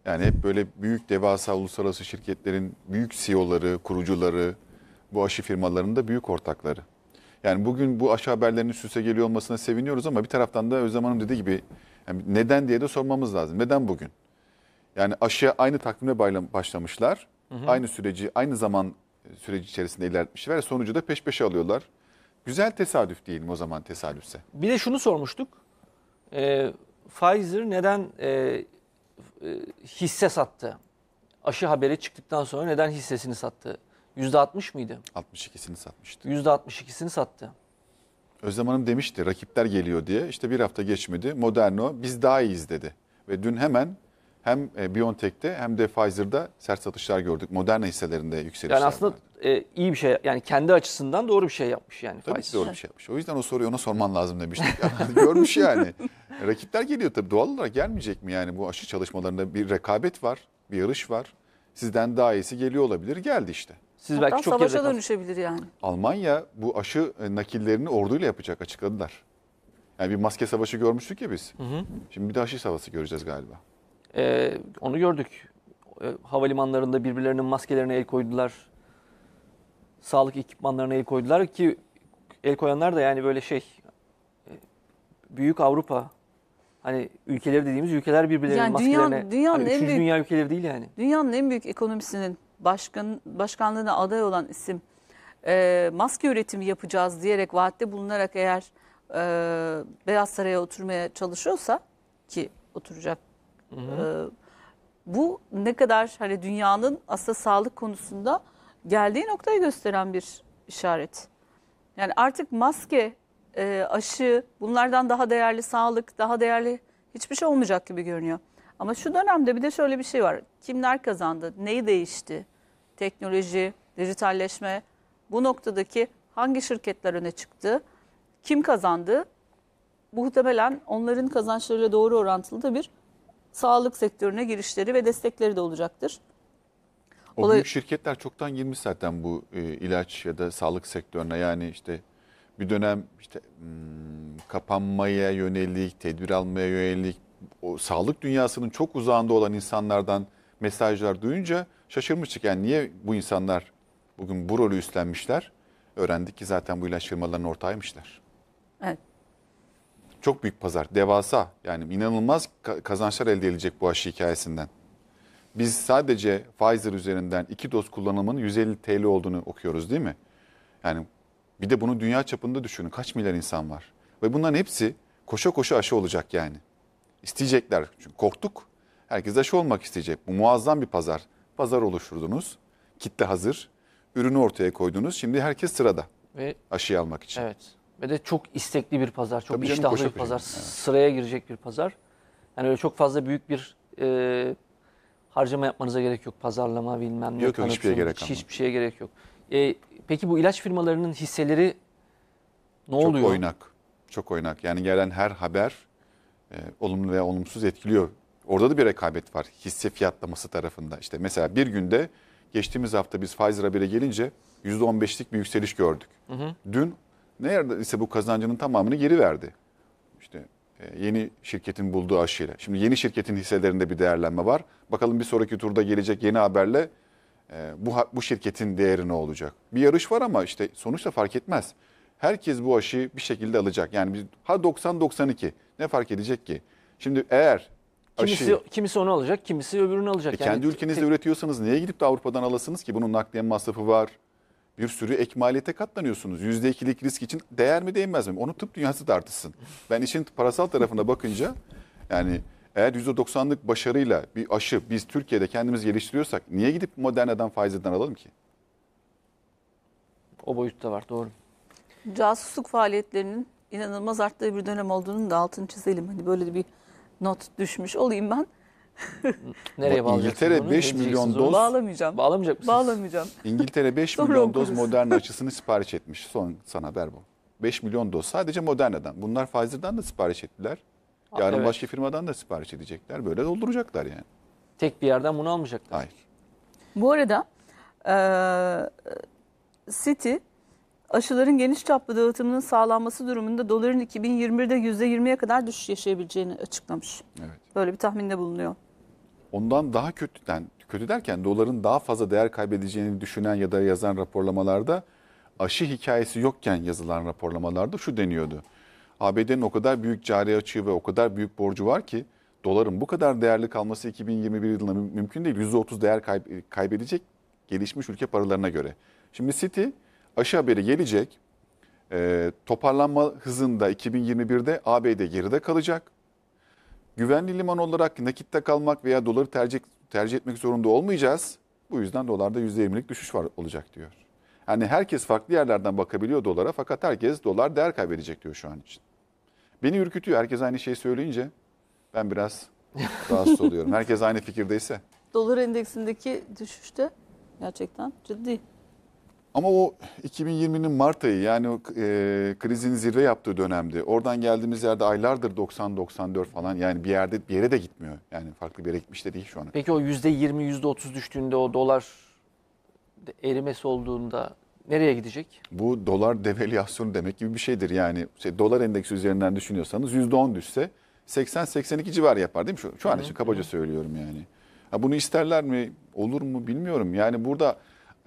Yani hep böyle büyük devasa uluslararası şirketlerin büyük CEO'ları, kurucuları, bu aşı firmalarının da büyük ortakları. Yani bugün bu aşağı haberlerinin süse geliyor olmasına seviniyoruz ama bir taraftan da Özlem Hanım dediği gibi yani neden diye de sormamız lazım. Neden bugün? Yani aşıya aynı takvimle başlamışlar. Hı hı. Aynı süreci, aynı zaman e, süreci içerisinde ilerletmişler. Sonucu da peş peşe alıyorlar. Güzel tesadüf diyelim o zaman tesadüfse. Bir de şunu sormuştuk. E, Pfizer neden e, e, hisse sattı? Aşı haberi çıktıktan sonra neden hissesini sattı? %60 mıydı? 62'sini satmıştı. %62'sini sattı. Özlem Hanım demişti rakipler geliyor diye. İşte bir hafta geçmedi. Moderno biz daha iyiyiz dedi. Ve dün hemen hem e, BioNTech'te hem de Pfizer'da sert satışlar gördük. Moderna hisselerinde yükselişler. Yani aslında e, iyi bir şey yani kendi açısından doğru bir şey yapmış yani tabii Pfizer. doğru bir şey yapmış. O yüzden o soruyu ona sorman lazım demiştik. görmüş yani. Rakipler geliyor tabii doğal olarak gelmeyecek mi yani bu aşı çalışmalarında bir rekabet var, bir yarış var. Sizden daha iyisi geliyor olabilir. Geldi işte. Siz Hatta belki çok savaşa dönüşebilir yani. Almanya bu aşı e, nakillerini orduyla yapacak açıkladılar. Yani bir maske savaşı görmüştük ya biz. Hı hı. Şimdi bir de aşı savaşı göreceğiz galiba. Ee, onu gördük. E, havalimanlarında birbirlerinin maskelerine el koydular. Sağlık ekipmanlarına el koydular ki el koyanlar da yani böyle şey e, büyük Avrupa hani ülkeleri dediğimiz ülkeler birbirlerinin yani maskelerine. Dünyanın, dünyanın hani en büyük dünya ülkeleri değil yani. Dünyanın en büyük ekonomisinin başkan, başkanlığına aday olan isim e, maske üretimi yapacağız diyerek vaatte bulunarak eğer e, Beyaz Saray'a oturmaya çalışıyorsa ki oturacak E, bu ne kadar hani dünyanın asla sağlık konusunda geldiği noktayı gösteren bir işaret. Yani artık maske, e, aşı bunlardan daha değerli sağlık, daha değerli hiçbir şey olmayacak gibi görünüyor. Ama şu dönemde bir de şöyle bir şey var. Kimler kazandı? Neyi değişti? teknoloji, dijitalleşme bu noktadaki hangi şirketler öne çıktı, kim kazandı? Muhtemelen onların kazançlarıyla doğru orantılı da bir sağlık sektörüne girişleri ve destekleri de olacaktır. O Olay... büyük şirketler çoktan girmiş zaten bu e, ilaç ya da sağlık sektörüne. Yani işte bir dönem işte hmm, kapanmaya yönelik, tedbir almaya yönelik o, sağlık dünyasının çok uzağında olan insanlardan mesajlar duyunca şaşırmıştık. Yani niye bu insanlar bugün bu rolü üstlenmişler? Öğrendik ki zaten bu ilaç firmalarının ortağıymışlar. Evet. Çok büyük pazar, devasa yani inanılmaz kazançlar elde edilecek bu aşı hikayesinden. Biz sadece Pfizer üzerinden iki doz kullanımının 150 TL olduğunu okuyoruz değil mi? Yani bir de bunu dünya çapında düşünün. Kaç milyar insan var? Ve bunların hepsi koşa koşa aşı olacak yani. İsteyecekler. Çünkü korktuk. Herkes aşı olmak isteyecek. Bu muazzam bir pazar. Pazar oluşturdunuz. Kitle hazır. Ürünü ortaya koydunuz. Şimdi herkes sırada Ve, aşıyı almak için. Evet. Ve de çok istekli bir pazar. Çok Tabii iştahlı bir pazar. Evet. Sıraya girecek bir pazar. Yani öyle çok fazla büyük bir e, harcama yapmanıza gerek yok. Pazarlama bilmem ne. Yok yok hiçbir şeye gerek yok. Hiçbir şeye gerek yok. E, peki bu ilaç firmalarının hisseleri ne çok oluyor? Çok oynak. Çok oynak. Yani gelen her haber e, olumlu veya olumsuz etkiliyor Orada da bir rekabet var hisse fiyatlaması tarafında. İşte mesela bir günde geçtiğimiz hafta biz faiz haberi gelince %15'lik bir yükseliş gördük. Hı hı. Dün ise bu kazancının tamamını geri verdi. İşte e, yeni şirketin bulduğu aşıyla. Şimdi yeni şirketin hisselerinde bir değerlenme var. Bakalım bir sonraki turda gelecek yeni haberle e, bu bu şirketin değeri ne olacak? Bir yarış var ama işte sonuçta fark etmez. Herkes bu aşıyı bir şekilde alacak. Yani biz ha 90 92 ne fark edecek ki? Şimdi eğer Kimisi, aşıyı. kimisi onu alacak, kimisi öbürünü alacak. E yani kendi ülkenizde tek... üretiyorsanız niye gidip de Avrupa'dan alasınız ki? Bunun nakliye masrafı var. Bir sürü ek maliyete katlanıyorsunuz. %2'lik risk için değer mi değmez mi? Onu tıp dünyası tartışsın. Ben işin parasal tarafına bakınca yani eğer yüzde doksanlık başarıyla bir aşı biz Türkiye'de kendimiz geliştiriyorsak niye gidip Moderna'dan Pfizer'dan alalım ki? O boyutta var doğru. Casusluk faaliyetlerinin inanılmaz arttığı bir dönem olduğunu da altını çizelim. Hani böyle bir not düşmüş olayım ben. Nereye bağlayacaksın İngiltere 5 milyon doz Bağlamayacağım. Bağlamayacak mısınız? Bağlamayacağım. İngiltere 5 milyon doz modern Moderna aşısını sipariş etmiş. Son sana haber bu. 5 milyon doz sadece Moderna'dan. Bunlar Pfizer'dan da sipariş ettiler. Yarın evet. başka firmadan da sipariş edecekler. Böyle dolduracaklar yani. Tek bir yerden bunu almayacaklar. Hayır. Bu arada eee City aşıların geniş çaplı dağıtımının sağlanması durumunda doların 2021'de %20'ye kadar düşüş yaşayabileceğini açıklamış. Evet. Böyle bir tahminde bulunuyor. Ondan daha kötüden, kötü derken doların daha fazla değer kaybedeceğini düşünen ya da yazan raporlamalarda aşı hikayesi yokken yazılan raporlamalarda şu deniyordu. ABD'nin o kadar büyük cari açığı ve o kadar büyük borcu var ki doların bu kadar değerli kalması 2021 yılında mümkün değil. %30 değer kaybedecek gelişmiş ülke paralarına göre. Şimdi City aşı haberi gelecek. E, toparlanma hızında 2021'de ABD geride kalacak. Güvenli liman olarak nakitte kalmak veya doları tercih, tercih etmek zorunda olmayacağız. Bu yüzden dolarda %20'lik düşüş var olacak diyor. Yani herkes farklı yerlerden bakabiliyor dolara fakat herkes dolar değer kaybedecek diyor şu an için. Beni ürkütüyor. Herkes aynı şeyi söyleyince ben biraz rahatsız oluyorum. Herkes aynı fikirdeyse. Dolar endeksindeki düşüş de gerçekten ciddi. Ama o 2020'nin Mart ayı yani e, krizin zirve yaptığı dönemde oradan geldiğimiz yerde aylardır 90-94 falan yani bir yerde bir yere de gitmiyor. Yani farklı bir yere gitmiş de değil şu an. Peki o %20 %30 düştüğünde o dolar erimesi olduğunda nereye gidecek? Bu dolar devalüasyonu demek gibi bir şeydir. Yani şey, dolar endeksi üzerinden düşünüyorsanız %10 düşse 80-82 civar yapar değil mi? Şu, şu an için kabaca söylüyorum yani. Ha, bunu isterler mi olur mu bilmiyorum. Yani burada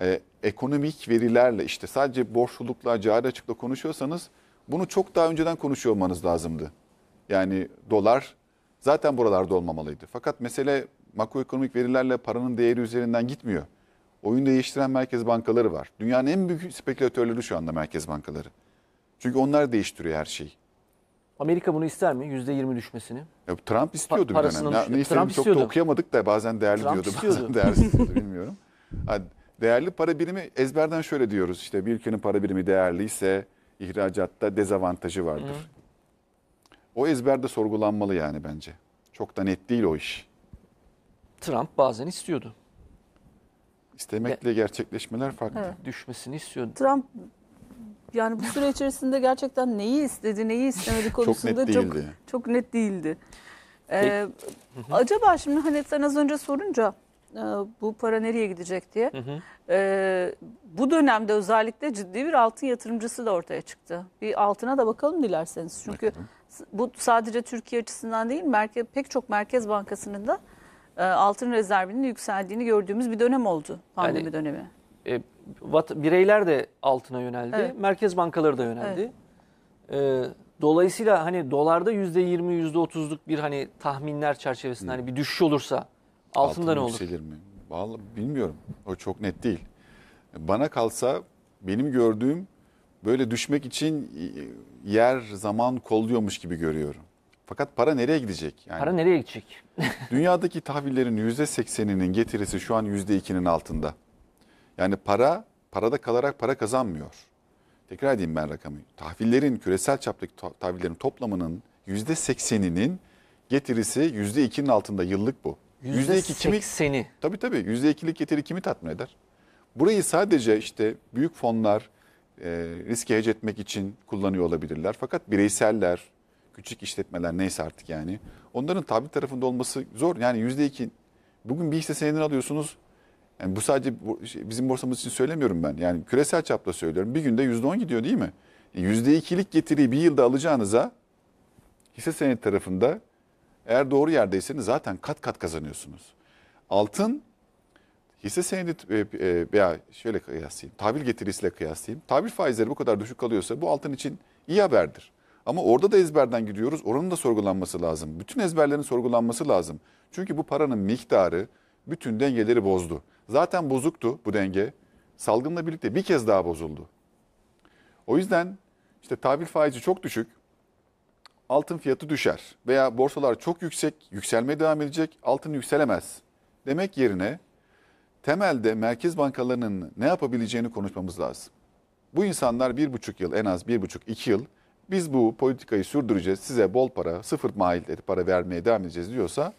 e, ekonomik verilerle işte sadece borçlulukla, cari açıkla konuşuyorsanız bunu çok daha önceden konuşuyor olmanız lazımdı. Yani dolar zaten buralarda olmamalıydı. Fakat mesele makroekonomik verilerle paranın değeri üzerinden gitmiyor. Oyunu değiştiren merkez bankaları var. Dünyanın en büyük spekülatörleri şu anda merkez bankaları. Çünkü onlar değiştiriyor her şeyi. Amerika bunu ister mi? yüzde yirmi düşmesini. Ya, Trump istiyordu pa- bir dönem. Ne, ne Trump çok istiyordu. da okuyamadık da bazen değerli Trump diyordu, istiyordu. bazen değersiz diyordu bilmiyorum. Hadi. Değerli para birimi ezberden şöyle diyoruz işte bir ülkenin para birimi değerliyse ihracatta dezavantajı vardır. Hı. O ezberde sorgulanmalı yani bence. Çok da net değil o iş. Trump bazen istiyordu. İstemekle gerçekleşmeler farklı. Evet. Düşmesini istiyordu. Trump yani bu süre içerisinde gerçekten neyi istedi, neyi istemedi konusunda çok net değildi. Çok, çok net değildi. Ee, acaba şimdi hani sen az önce sorunca e, bu para nereye gidecek diye. Hı hı. Ee, bu dönemde özellikle ciddi bir altın yatırımcısı da ortaya çıktı. Bir altına da bakalım dilerseniz. Çünkü bakalım. bu sadece Türkiye açısından değil, merkez, pek çok merkez bankasının da e, altın rezervinin yükseldiğini gördüğümüz bir dönem oldu pandemi yani, dönemi. E, vat, bireyler de altına yöneldi, evet. merkez bankaları da yöneldi. Evet. E, Dolayısıyla hani dolarda %20, %30'luk bir hani tahminler çerçevesinde hani bir düşüş olursa Altında Altın ne olur? yükselir mi? Vallahi bilmiyorum. O çok net değil. Bana kalsa benim gördüğüm böyle düşmek için yer zaman kolluyormuş gibi görüyorum. Fakat para nereye gidecek? Yani Para nereye gidecek? dünyadaki tahvillerin %80'inin getirisi şu an %2'nin altında. Yani para parada kalarak para kazanmıyor. Tekrar edeyim ben rakamı. Tahvillerin küresel çaptaki tahvillerin toplamının %80'inin getirisi %2'nin altında yıllık bu. Yüzde iki kimi? Seni. Tabii tabii. Yüzde ikilik getiri kimi tatmin eder? Burayı sadece işte büyük fonlar e, riske hece etmek için kullanıyor olabilirler. Fakat bireyseller, küçük işletmeler neyse artık yani. Onların tabi tarafında olması zor. Yani yüzde iki. Bugün bir hisse senedini alıyorsunuz. Yani bu sadece şey, bizim borsamız için söylemiyorum ben. Yani küresel çapta söylüyorum. Bir günde yüzde on gidiyor değil mi? E, yüzde ikilik getiriyi bir yılda alacağınıza hisse senedi tarafında eğer doğru yerdeyseniz zaten kat kat kazanıyorsunuz. Altın hisse senedi e, e, veya şöyle kıyaslayayım. Tahvil getirisiyle kıyaslayayım. Tahvil faizleri bu kadar düşük kalıyorsa bu altın için iyi haberdir. Ama orada da ezberden gidiyoruz. Oranın da sorgulanması lazım. Bütün ezberlerin sorgulanması lazım. Çünkü bu paranın miktarı bütün dengeleri bozdu. Zaten bozuktu bu denge. Salgınla birlikte bir kez daha bozuldu. O yüzden işte tahvil faizi çok düşük altın fiyatı düşer veya borsalar çok yüksek, yükselmeye devam edecek, altın yükselemez demek yerine temelde merkez bankalarının ne yapabileceğini konuşmamız lazım. Bu insanlar bir buçuk yıl en az bir buçuk iki yıl biz bu politikayı sürdüreceğiz size bol para sıfır mail para vermeye devam edeceğiz diyorsa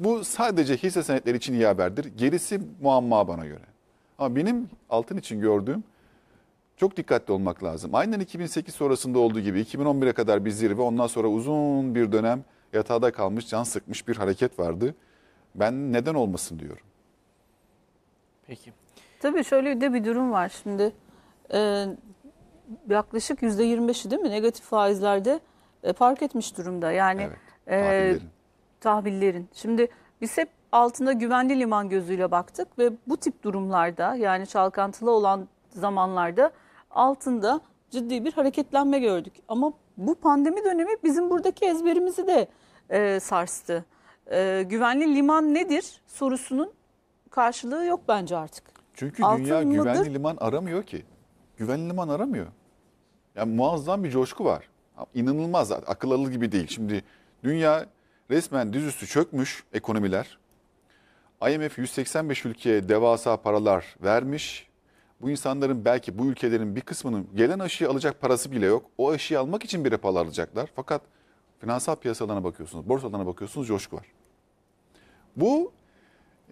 bu sadece hisse senetleri için iyi haberdir. Gerisi muamma bana göre. Ama benim altın için gördüğüm çok dikkatli olmak lazım. Aynen 2008 sonrasında olduğu gibi 2011'e kadar bir zirve ondan sonra uzun bir dönem yatağda kalmış can sıkmış bir hareket vardı. Ben neden olmasın diyorum. Peki. Tabii şöyle de bir durum var şimdi. Ee, yaklaşık %25'i değil mi negatif faizlerde e, park etmiş durumda. Yani evet, e, tahvillerin. E, tahvillerin. Şimdi biz hep altında güvenli liman gözüyle baktık ve bu tip durumlarda yani çalkantılı olan zamanlarda altında ciddi bir hareketlenme gördük. Ama bu pandemi dönemi bizim buradaki ezberimizi de e, sarstı. E, güvenli liman nedir sorusunun karşılığı yok bence artık. Çünkü Altın dünya mıdır? güvenli liman aramıyor ki. Güvenli liman aramıyor. Yani muazzam bir coşku var. İnanılmaz akıl alır gibi değil. Şimdi dünya resmen düzüstü çökmüş ekonomiler. IMF 185 ülkeye devasa paralar vermiş bu insanların belki bu ülkelerin bir kısmının gelen aşıyı alacak parası bile yok. O aşıyı almak için bir repalı alacaklar. Fakat finansal piyasalarına bakıyorsunuz, borsalarına bakıyorsunuz coşku var. Bu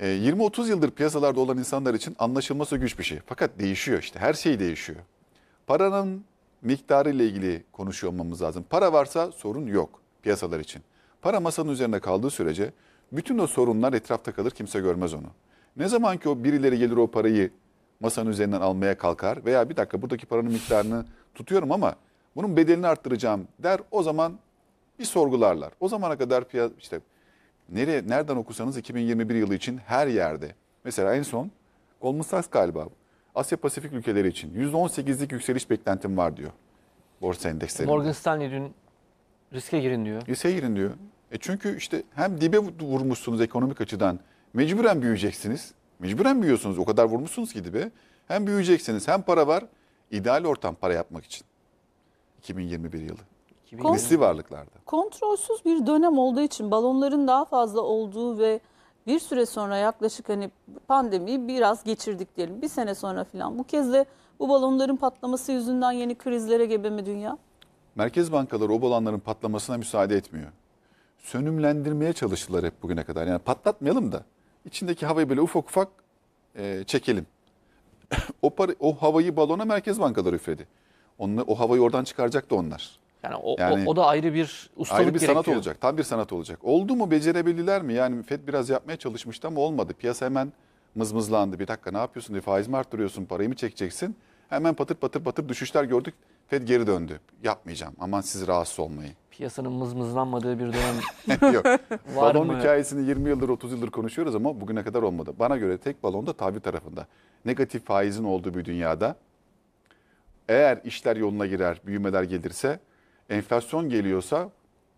20-30 e, yıldır piyasalarda olan insanlar için anlaşılması güç bir şey. Fakat değişiyor işte her şey değişiyor. Paranın miktarı ile ilgili konuşuyor olmamız lazım. Para varsa sorun yok piyasalar için. Para masanın üzerinde kaldığı sürece bütün o sorunlar etrafta kalır kimse görmez onu. Ne zaman ki o birileri gelir o parayı masanın üzerinden almaya kalkar veya bir dakika buradaki paranın miktarını tutuyorum ama bunun bedelini arttıracağım der. O zaman bir sorgularlar. O zamana kadar piyasa işte nereye nereden okusanız 2021 yılı için her yerde. Mesela en son Goldman Sachs galiba Asya Pasifik ülkeleri için %18'lik yükseliş beklentim var diyor borsa endeksleri. Morgan Stanley dün riske girin diyor. Riske girin diyor. E çünkü işte hem dibe vurmuşsunuz ekonomik açıdan mecburen büyüyeceksiniz. Mecburen büyüyorsunuz. O kadar vurmuşsunuz ki dibe. Hem büyüyeceksiniz hem para var. İdeal ortam para yapmak için. 2021 yılı. Kon- varlıklarda. Kontrolsüz bir dönem olduğu için balonların daha fazla olduğu ve bir süre sonra yaklaşık hani pandemiyi biraz geçirdik diyelim. Bir sene sonra filan. Bu kez de bu balonların patlaması yüzünden yeni krizlere gebe mi dünya? Merkez bankaları o balonların patlamasına müsaade etmiyor. Sönümlendirmeye çalıştılar hep bugüne kadar. Yani patlatmayalım da içindeki havayı böyle ufak ufak e, çekelim. o, para, o havayı balona Merkez Bankaları üfledi. Onunla, o havayı oradan çıkaracak da onlar. Yani o, yani o, o da ayrı bir ustalık Ayrı bir gerekiyor. sanat olacak. Tam bir sanat olacak. Oldu mu becerebildiler mi? Yani FED biraz yapmaya çalışmıştı ama olmadı. Piyasa hemen mızmızlandı. Bir dakika ne yapıyorsun diye faiz mi arttırıyorsun parayı mı çekeceksin? Hemen patır patır patır düşüşler gördük. FED geri döndü. Yapmayacağım aman siz rahatsız olmayın piyasanın mızmızlanmadığı bir dönem Yok. var balon mı? hikayesini 20 yıldır 30 yıldır konuşuyoruz ama bugüne kadar olmadı. Bana göre tek balon da tahvil tarafında. Negatif faizin olduğu bir dünyada eğer işler yoluna girer, büyümeler gelirse, enflasyon geliyorsa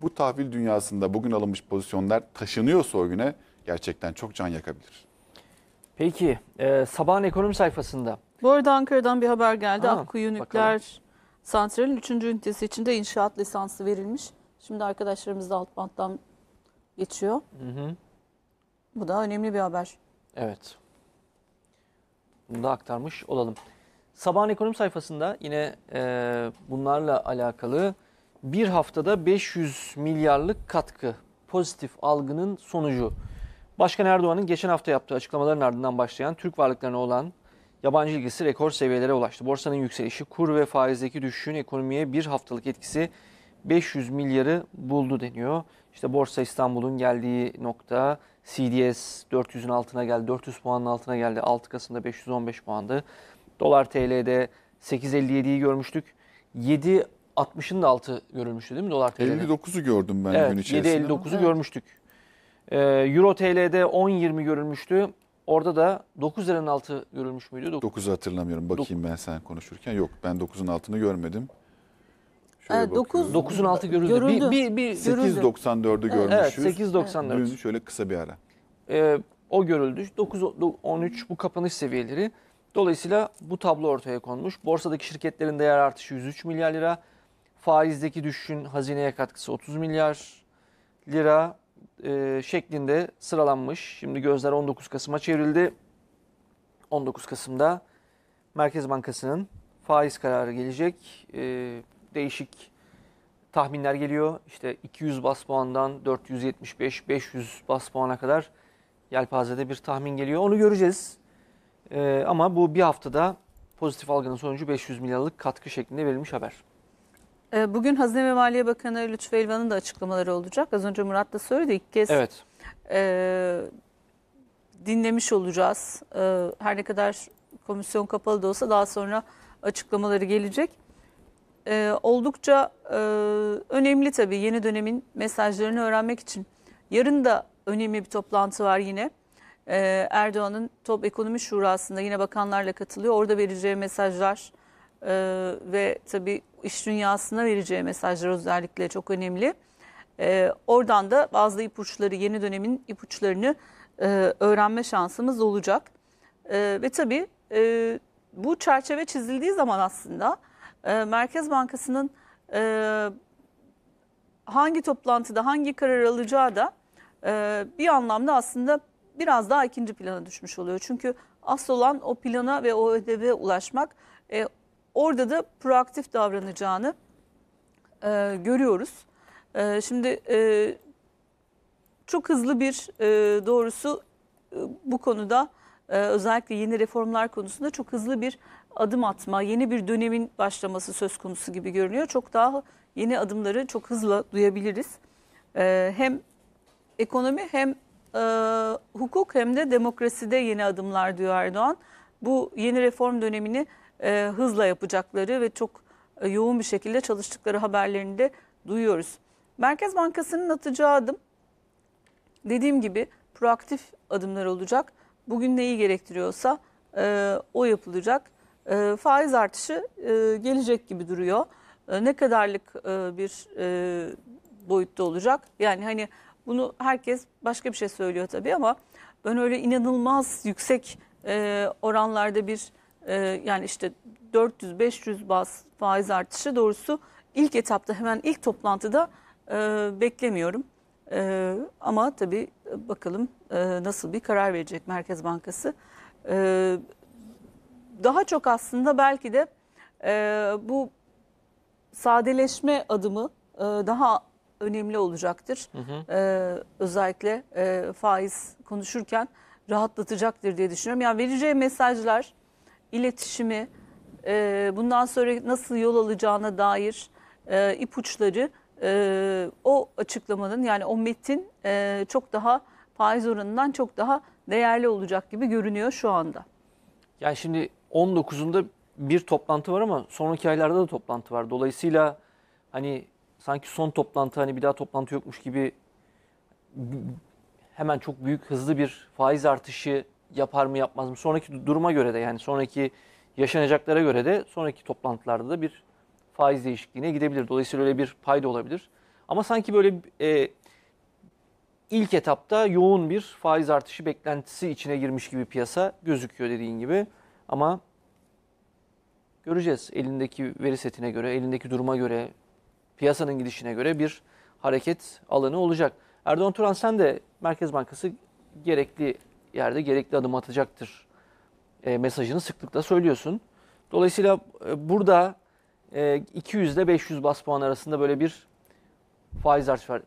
bu tahvil dünyasında bugün alınmış pozisyonlar taşınıyorsa o güne gerçekten çok can yakabilir. Peki, e, sabahın ekonomi sayfasında Bu arada Ankara'dan bir haber geldi. Aa, Akkuyu Nükleer Santralin 3. ünitesi için de inşaat lisansı verilmiş. Şimdi arkadaşlarımız da alt banttan geçiyor. Hı hı. Bu da önemli bir haber. Evet. Bunu da aktarmış olalım. Sabahın ekonomi sayfasında yine e, bunlarla alakalı bir haftada 500 milyarlık katkı pozitif algının sonucu. Başkan Erdoğan'ın geçen hafta yaptığı açıklamaların ardından başlayan Türk varlıklarına olan Yabancı ilgisi rekor seviyelere ulaştı. Borsanın yükselişi, kur ve faizdeki düşüşün ekonomiye bir haftalık etkisi 500 milyarı buldu deniyor. İşte Borsa İstanbul'un geldiği nokta CDS 400'ün altına geldi. 400 puanın altına geldi. 6 Kasım'da 515 puandı. Dolar TL'de 8.57'yi görmüştük. 7.60'ın da altı görülmüştü değil mi dolar TL'de? 59'u gördüm ben evet, gün içerisinde. 7.59'u görmüştük. Ee, Euro TL'de 10.20 görülmüştü. Orada da 9 liranın altı görülmüş müydü? 9'u hatırlamıyorum. Bakayım ben sen konuşurken. Yok ben 9'un altını görmedim. Şöyle 9 ee, 9'un altı görüldü. görüldü. Bir, bir, bir, 8.94'ü görmüşüz. Evet 8.94. Dün şöyle kısa bir ara. Ee, o görüldü. 9 13 bu kapanış seviyeleri. Dolayısıyla bu tablo ortaya konmuş. Borsadaki şirketlerin değer artışı 103 milyar lira. Faizdeki düşüşün hazineye katkısı 30 milyar lira e, şeklinde sıralanmış. Şimdi gözler 19 Kasım'a çevrildi. 19 Kasım'da Merkez Bankası'nın faiz kararı gelecek. E, değişik tahminler geliyor. İşte 200 bas puandan 475, 500 bas puana kadar yelpazede bir tahmin geliyor. Onu göreceğiz. E, ama bu bir haftada pozitif algının sonucu 500 milyarlık katkı şeklinde verilmiş haber. Ee, bugün Hazine ve Maliye Bakanı Lütfü Elvan'ın da açıklamaları olacak. Az önce Murat da söyledi ilk kez. Evet. E, dinlemiş olacağız. E, her ne kadar komisyon kapalı da olsa daha sonra açıklamaları gelecek. E, oldukça e, önemli tabii yeni dönemin mesajlarını öğrenmek için. Yarın da önemli bir toplantı var yine. E, Erdoğan'ın Top Ekonomi Şurası'nda yine bakanlarla katılıyor. Orada vereceği mesajlar e, ve tabii iş dünyasına vereceği mesajlar özellikle çok önemli. E, oradan da bazı ipuçları, yeni dönemin ipuçlarını e, öğrenme şansımız olacak. E, ve tabii e, bu çerçeve çizildiği zaman aslında e, Merkez Bankası'nın e, hangi toplantıda hangi karar alacağı da e, bir anlamda aslında biraz daha ikinci plana düşmüş oluyor. Çünkü asıl olan o plana ve o ödeve ulaşmak. E, orada da proaktif davranacağını e, görüyoruz. E, şimdi e, çok hızlı bir e, doğrusu e, bu konuda e, özellikle yeni reformlar konusunda çok hızlı bir adım atma, yeni bir dönemin başlaması söz konusu gibi görünüyor. Çok daha yeni adımları çok hızlı duyabiliriz. E, hem ekonomi hem e, hukuk hem de demokraside yeni adımlar diyor Erdoğan. Bu yeni reform dönemini e, hızla yapacakları ve çok e, yoğun bir şekilde çalıştıkları haberlerini de duyuyoruz. Merkez Bankası'nın atacağı adım dediğim gibi proaktif adımlar olacak. Bugün neyi gerektiriyorsa e, o yapılacak. E, faiz artışı e, gelecek gibi duruyor. E, ne kadarlık e, bir e, boyutta olacak? Yani hani bunu herkes başka bir şey söylüyor tabii ama ben öyle inanılmaz yüksek e, oranlarda bir ee, yani işte 400-500 bas faiz artışı doğrusu ilk etapta hemen ilk toplantıda e, beklemiyorum. Ee, ama tabii bakalım e, nasıl bir karar verecek Merkez Bankası. Ee, daha çok aslında belki de e, bu sadeleşme adımı daha önemli olacaktır. Hı hı. özellikle faiz konuşurken rahatlatacaktır diye düşünüyorum. Yani vereceği mesajlar iletişimi, e, bundan sonra nasıl yol alacağına dair e, ipuçları e, o açıklamanın yani o metin e, çok daha faiz oranından çok daha değerli olacak gibi görünüyor şu anda. Yani şimdi 19'unda bir toplantı var ama sonraki aylarda da toplantı var. Dolayısıyla hani sanki son toplantı hani bir daha toplantı yokmuş gibi hemen çok büyük hızlı bir faiz artışı yapar mı yapmaz mı? Sonraki duruma göre de yani sonraki yaşanacaklara göre de sonraki toplantılarda da bir faiz değişikliğine gidebilir. Dolayısıyla öyle bir payda olabilir. Ama sanki böyle e, ilk etapta yoğun bir faiz artışı beklentisi içine girmiş gibi piyasa gözüküyor dediğin gibi. Ama göreceğiz elindeki veri setine göre, elindeki duruma göre, piyasanın gidişine göre bir hareket alanı olacak. Erdoğan Turan sen de Merkez Bankası gerekli yerde gerekli adım atacaktır e, mesajını sıklıkla söylüyorsun. Dolayısıyla e, burada e, 200 ile 500 bas puan arasında böyle bir faiz artışı var.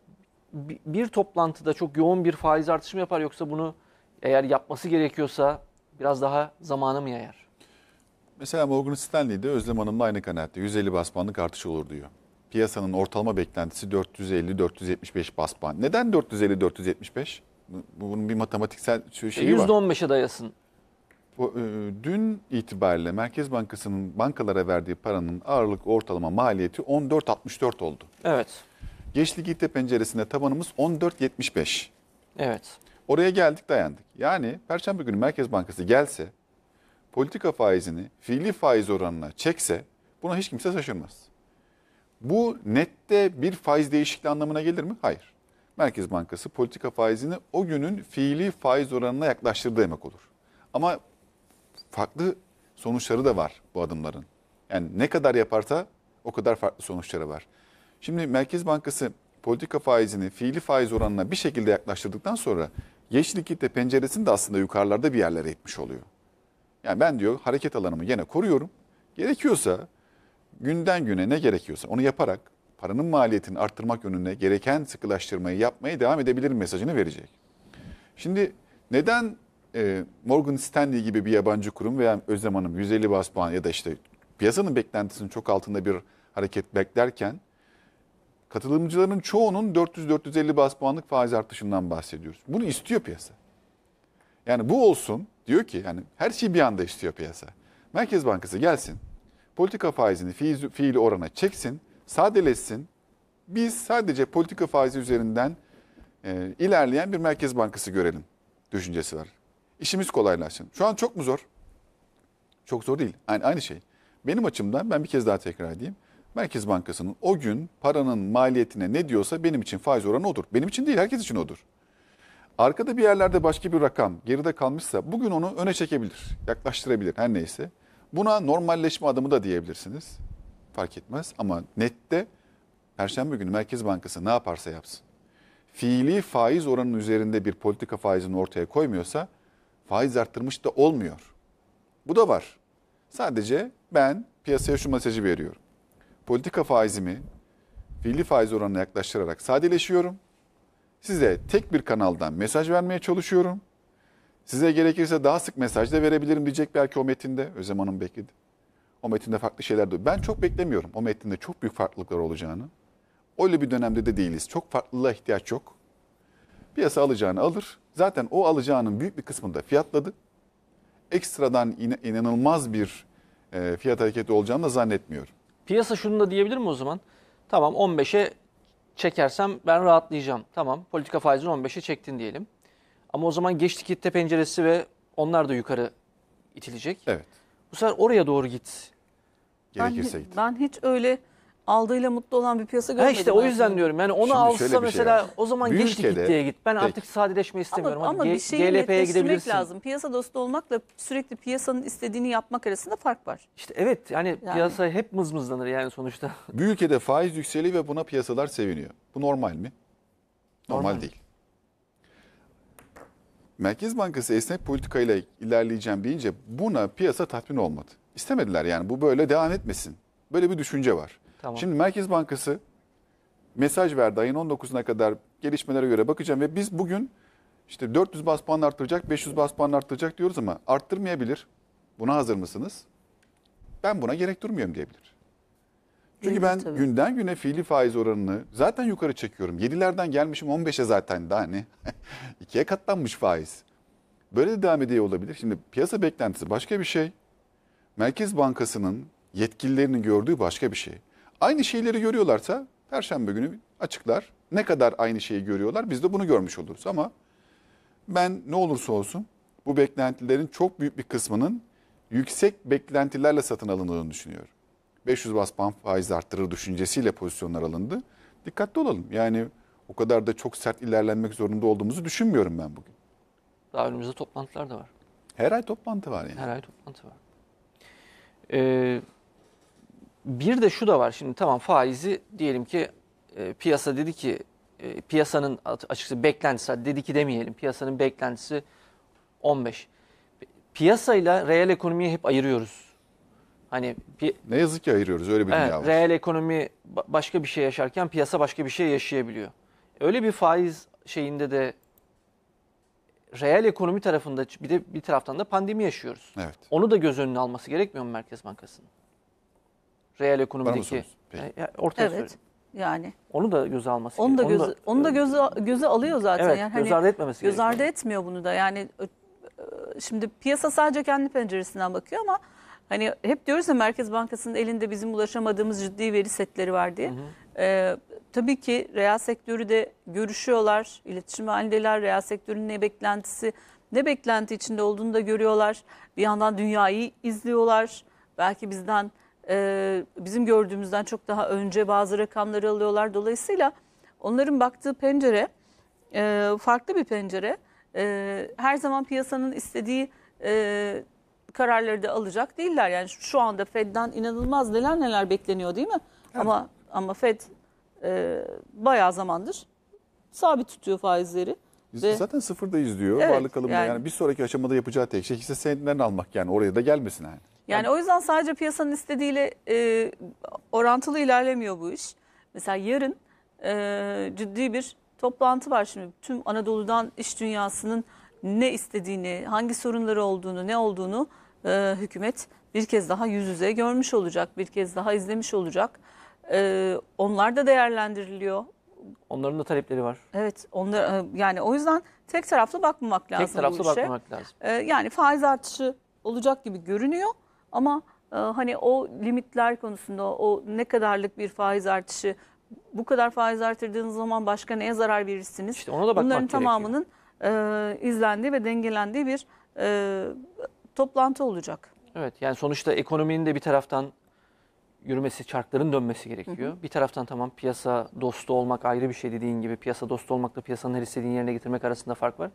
Bir, bir toplantıda çok yoğun bir faiz artışı mı yapar yoksa bunu eğer yapması gerekiyorsa biraz daha zamanı mı yayar? Mesela Morgan Stanley'de Özlem Hanım da aynı kanaatte 150 bas puanlık artış olur diyor. Piyasanın ortalama beklentisi 450-475 bas puan. Neden 450-475? Bunun bir matematiksel şey şeyi e, %15 var. %15'e dayasın. Bu, e, dün itibariyle Merkez Bankası'nın bankalara verdiği paranın ağırlık ortalama maliyeti 14.64 oldu. Evet. Geçti gitti penceresinde tabanımız 14.75. Evet. Oraya geldik dayandık. Yani Perşembe günü Merkez Bankası gelse politika faizini fiili faiz oranına çekse buna hiç kimse şaşırmaz. Bu nette bir faiz değişikliği anlamına gelir mi? Hayır. Merkez Bankası politika faizini o günün fiili faiz oranına yaklaştırdığı demek olur. Ama farklı sonuçları da var bu adımların. Yani ne kadar yaparsa o kadar farklı sonuçları var. Şimdi Merkez Bankası politika faizini fiili faiz oranına bir şekilde yaklaştırdıktan sonra yeşil kitle penceresini de aslında yukarılarda bir yerlere itmiş oluyor. Yani ben diyor hareket alanımı yine koruyorum. Gerekiyorsa günden güne ne gerekiyorsa onu yaparak paranın maliyetini arttırmak yönünde gereken sıkılaştırmayı yapmaya devam edebilir mesajını verecek. Şimdi neden e, Morgan Stanley gibi bir yabancı kurum veya Özlem Hanım 150 bas puan ya da işte piyasanın beklentisinin çok altında bir hareket beklerken katılımcıların çoğunun 400-450 bas puanlık faiz artışından bahsediyoruz. Bunu istiyor piyasa. Yani bu olsun diyor ki yani her şeyi bir anda istiyor piyasa. Merkez Bankası gelsin politika faizini fiil, fiil orana çeksin sadeleşsin. Biz sadece politika faizi üzerinden e, ilerleyen bir merkez bankası görelim düşüncesi var. İşimiz kolaylaşsın. Şu an çok mu zor? Çok zor değil. Yani aynı şey. Benim açımdan ben bir kez daha tekrar edeyim. Merkez Bankası'nın o gün paranın maliyetine ne diyorsa benim için faiz oranı odur. Benim için değil herkes için odur. Arkada bir yerlerde başka bir rakam geride kalmışsa bugün onu öne çekebilir, yaklaştırabilir her neyse. Buna normalleşme adımı da diyebilirsiniz fark etmez ama nette Perşembe günü Merkez Bankası ne yaparsa yapsın. Fiili faiz oranının üzerinde bir politika faizini ortaya koymuyorsa faiz arttırmış da olmuyor. Bu da var. Sadece ben piyasaya şu mesajı veriyorum. Politika faizimi fiili faiz oranına yaklaştırarak sadeleşiyorum. Size tek bir kanaldan mesaj vermeye çalışıyorum. Size gerekirse daha sık mesaj da verebilirim diyecek belki o metinde. Özlem Hanım bekledi. O metinde farklı şeyler de Ben çok beklemiyorum o metinde çok büyük farklılıklar olacağını. Öyle bir dönemde de değiliz. Çok farklılığa ihtiyaç yok. Piyasa alacağını alır. Zaten o alacağının büyük bir kısmını da fiyatladı. Ekstradan inanılmaz bir e, fiyat hareketi olacağını da zannetmiyorum. Piyasa şunu da diyebilir mi o zaman? Tamam 15'e çekersem ben rahatlayacağım. Tamam politika faizini 15'e çektin diyelim. Ama o zaman geçti kitle penceresi ve onlar da yukarı itilecek. Evet. Bu sefer oraya doğru git Gerekirse ben, git. Ben hiç öyle aldığıyla mutlu olan bir piyasa görmedim. Ha işte o yüzden diyorum yani onu Şimdi alsa bir şey mesela o zaman Büyük geçti git diye git. Ben artık sadeleşme istemiyorum. Ama, ama G- bir şeyi GLP'ye gidebilirsin. lazım. Piyasa dostu olmakla sürekli piyasanın istediğini yapmak arasında fark var. İşte evet yani, piyasa hep mızmızlanır yani sonuçta. Bir ülkede faiz yükseliyor ve buna piyasalar seviniyor. Bu normal mi? Normal, Normal. değil. Merkez Bankası esnek politikayla ilerleyeceğim deyince buna piyasa tatmin olmadı. İstemediler yani bu böyle devam etmesin. Böyle bir düşünce var. Tamam. Şimdi Merkez Bankası mesaj verdi ayın 19'una kadar gelişmelere göre bakacağım ve biz bugün işte 400 bas puan arttıracak, 500 bas puan arttıracak diyoruz ama arttırmayabilir. Buna hazır mısınız? Ben buna gerek durmuyorum diyebilir. Çünkü ben Tabii. günden güne fiili faiz oranını zaten yukarı çekiyorum. 7'lerden gelmişim 15'e zaten daha hani. ikiye katlanmış faiz. Böyle de devam ediyor olabilir. Şimdi piyasa beklentisi başka bir şey. Merkez Bankası'nın yetkililerinin gördüğü başka bir şey. Aynı şeyleri görüyorlarsa Perşembe günü açıklar. Ne kadar aynı şeyi görüyorlar biz de bunu görmüş oluruz. Ama ben ne olursa olsun bu beklentilerin çok büyük bir kısmının yüksek beklentilerle satın alındığını düşünüyorum. 500 bas puan faiz arttırır düşüncesiyle pozisyonlar alındı. Dikkatli olalım. Yani o kadar da çok sert ilerlenmek zorunda olduğumuzu düşünmüyorum ben bugün. Daha önümüzde toplantılar da var. Her ay toplantı var yani. Her ay toplantı var. Ee, bir de şu da var şimdi tamam faizi diyelim ki e, piyasa dedi ki e, piyasanın açıkçası beklentisi dedi ki demeyelim piyasanın beklentisi 15. Piyasayla reel ekonomiyi hep ayırıyoruz. Hani ne yazık ki ayırıyoruz öyle bir evet, var. Reel ekonomi başka bir şey yaşarken piyasa başka bir şey yaşayabiliyor. Öyle bir faiz şeyinde de reel ekonomi tarafında bir de bir taraftan da pandemi yaşıyoruz. Evet. Onu da göz önüne alması gerekmiyor mu Merkez Bankası'nın? Reel ekonomideki e, ortaya evet. Söyleyeyim. Yani onu da göz alması onu gerekiyor. Da göz, onu da göze göze alıyor zaten evet, yani göz hani ardı hani, etmemesi göz gerekiyor. ardı etmiyor bunu da. Yani şimdi piyasa sadece kendi penceresinden bakıyor ama hani hep diyoruz ya Merkez Bankası'nın elinde bizim ulaşamadığımız ciddi veri setleri var diye. Hı hı. Ee, Tabii ki reel sektörü de görüşüyorlar. iletişim halindeler. Reel sektörün ne beklentisi, ne beklenti içinde olduğunu da görüyorlar. Bir yandan dünyayı izliyorlar. Belki bizden e, bizim gördüğümüzden çok daha önce bazı rakamları alıyorlar. Dolayısıyla onların baktığı pencere e, farklı bir pencere. E, her zaman piyasanın istediği e, kararları da alacak değiller. Yani şu anda Fed'den inanılmaz neler neler bekleniyor değil mi? Evet. Ama ama Fed e, bayağı zamandır sabit tutuyor faizleri. Ve, zaten sıfırdayız diyor evet, varlık alımında. Yani, yani bir sonraki aşamada yapacağı tek şey hisse senetlerini almak yani oraya da gelmesin yani. Yani o yüzden sadece piyasanın istediğiyle e, orantılı ilerlemiyor bu iş. Mesela yarın e, ciddi bir toplantı var şimdi. Tüm Anadolu'dan iş dünyasının ne istediğini, hangi sorunları olduğunu, ne olduğunu e, hükümet bir kez daha yüz yüze görmüş olacak. Bir kez daha izlemiş olacak. Ee, onlar da değerlendiriliyor. Onların da talepleri var. Evet, onlar e, yani o yüzden tek taraflı bakmamak lazım. Tek taraflı bu işe. bakmamak lazım. Ee, yani faiz artışı olacak gibi görünüyor ama e, hani o limitler konusunda o ne kadarlık bir faiz artışı bu kadar faiz artırdığınız zaman başka neye zarar verirsiniz? İşte ona da bakmak Bunların tamamının gerekiyor. e, izlendiği ve dengelendiği bir e, toplantı olacak. Evet yani sonuçta ekonominin de bir taraftan yürümesi, çarkların dönmesi gerekiyor. Hı hı. Bir taraftan tamam piyasa dostu olmak ayrı bir şey dediğin gibi piyasa dostu olmakla piyasanın her istediğin yerine getirmek arasında fark var.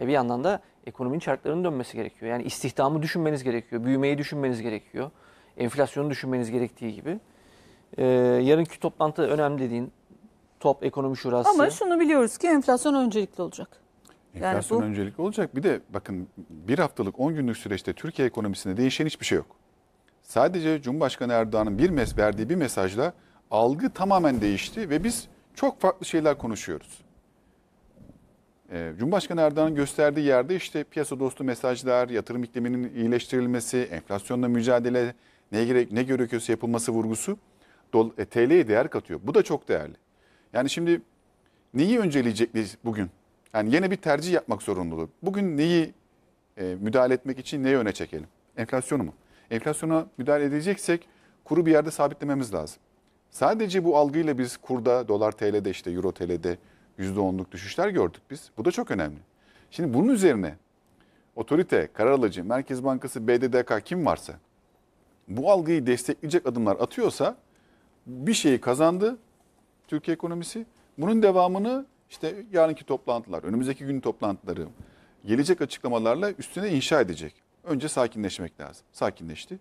E bir yandan da ekonominin çarklarının dönmesi gerekiyor. Yani istihdamı düşünmeniz gerekiyor, büyümeyi düşünmeniz gerekiyor, enflasyonu düşünmeniz gerektiği gibi. Ee, yarınki toplantı önemli dediğin top ekonomi şurası. Ama şunu biliyoruz ki enflasyon öncelikli olacak. Enflasyon yani bu... öncelikli olacak. Bir de bakın bir haftalık 10 günlük süreçte Türkiye ekonomisinde değişen hiçbir şey yok sadece Cumhurbaşkanı Erdoğan'ın bir mes verdiği bir mesajla algı tamamen değişti ve biz çok farklı şeyler konuşuyoruz. Ee, Cumhurbaşkanı Erdoğan'ın gösterdiği yerde işte piyasa dostu mesajlar, yatırım ikliminin iyileştirilmesi, enflasyonla mücadele, ne, gerek, ne gerekiyorsa yapılması vurgusu dol, e, TL'ye değer katıyor. Bu da çok değerli. Yani şimdi neyi önceleyecekliyiz bugün? Yani yine bir tercih yapmak zorunluluğu. Bugün neyi e, müdahale etmek için neyi öne çekelim? Enflasyonu mu? enflasyona müdahale edeceksek kuru bir yerde sabitlememiz lazım. Sadece bu algıyla biz kurda, dolar TL'de işte euro TL'de %10'luk düşüşler gördük biz. Bu da çok önemli. Şimdi bunun üzerine otorite, karar alıcı, Merkez Bankası, BDDK kim varsa bu algıyı destekleyecek adımlar atıyorsa bir şeyi kazandı Türkiye ekonomisi. Bunun devamını işte yarınki toplantılar, önümüzdeki gün toplantıları, gelecek açıklamalarla üstüne inşa edecek. Önce sakinleşmek lazım. Sakinleşti.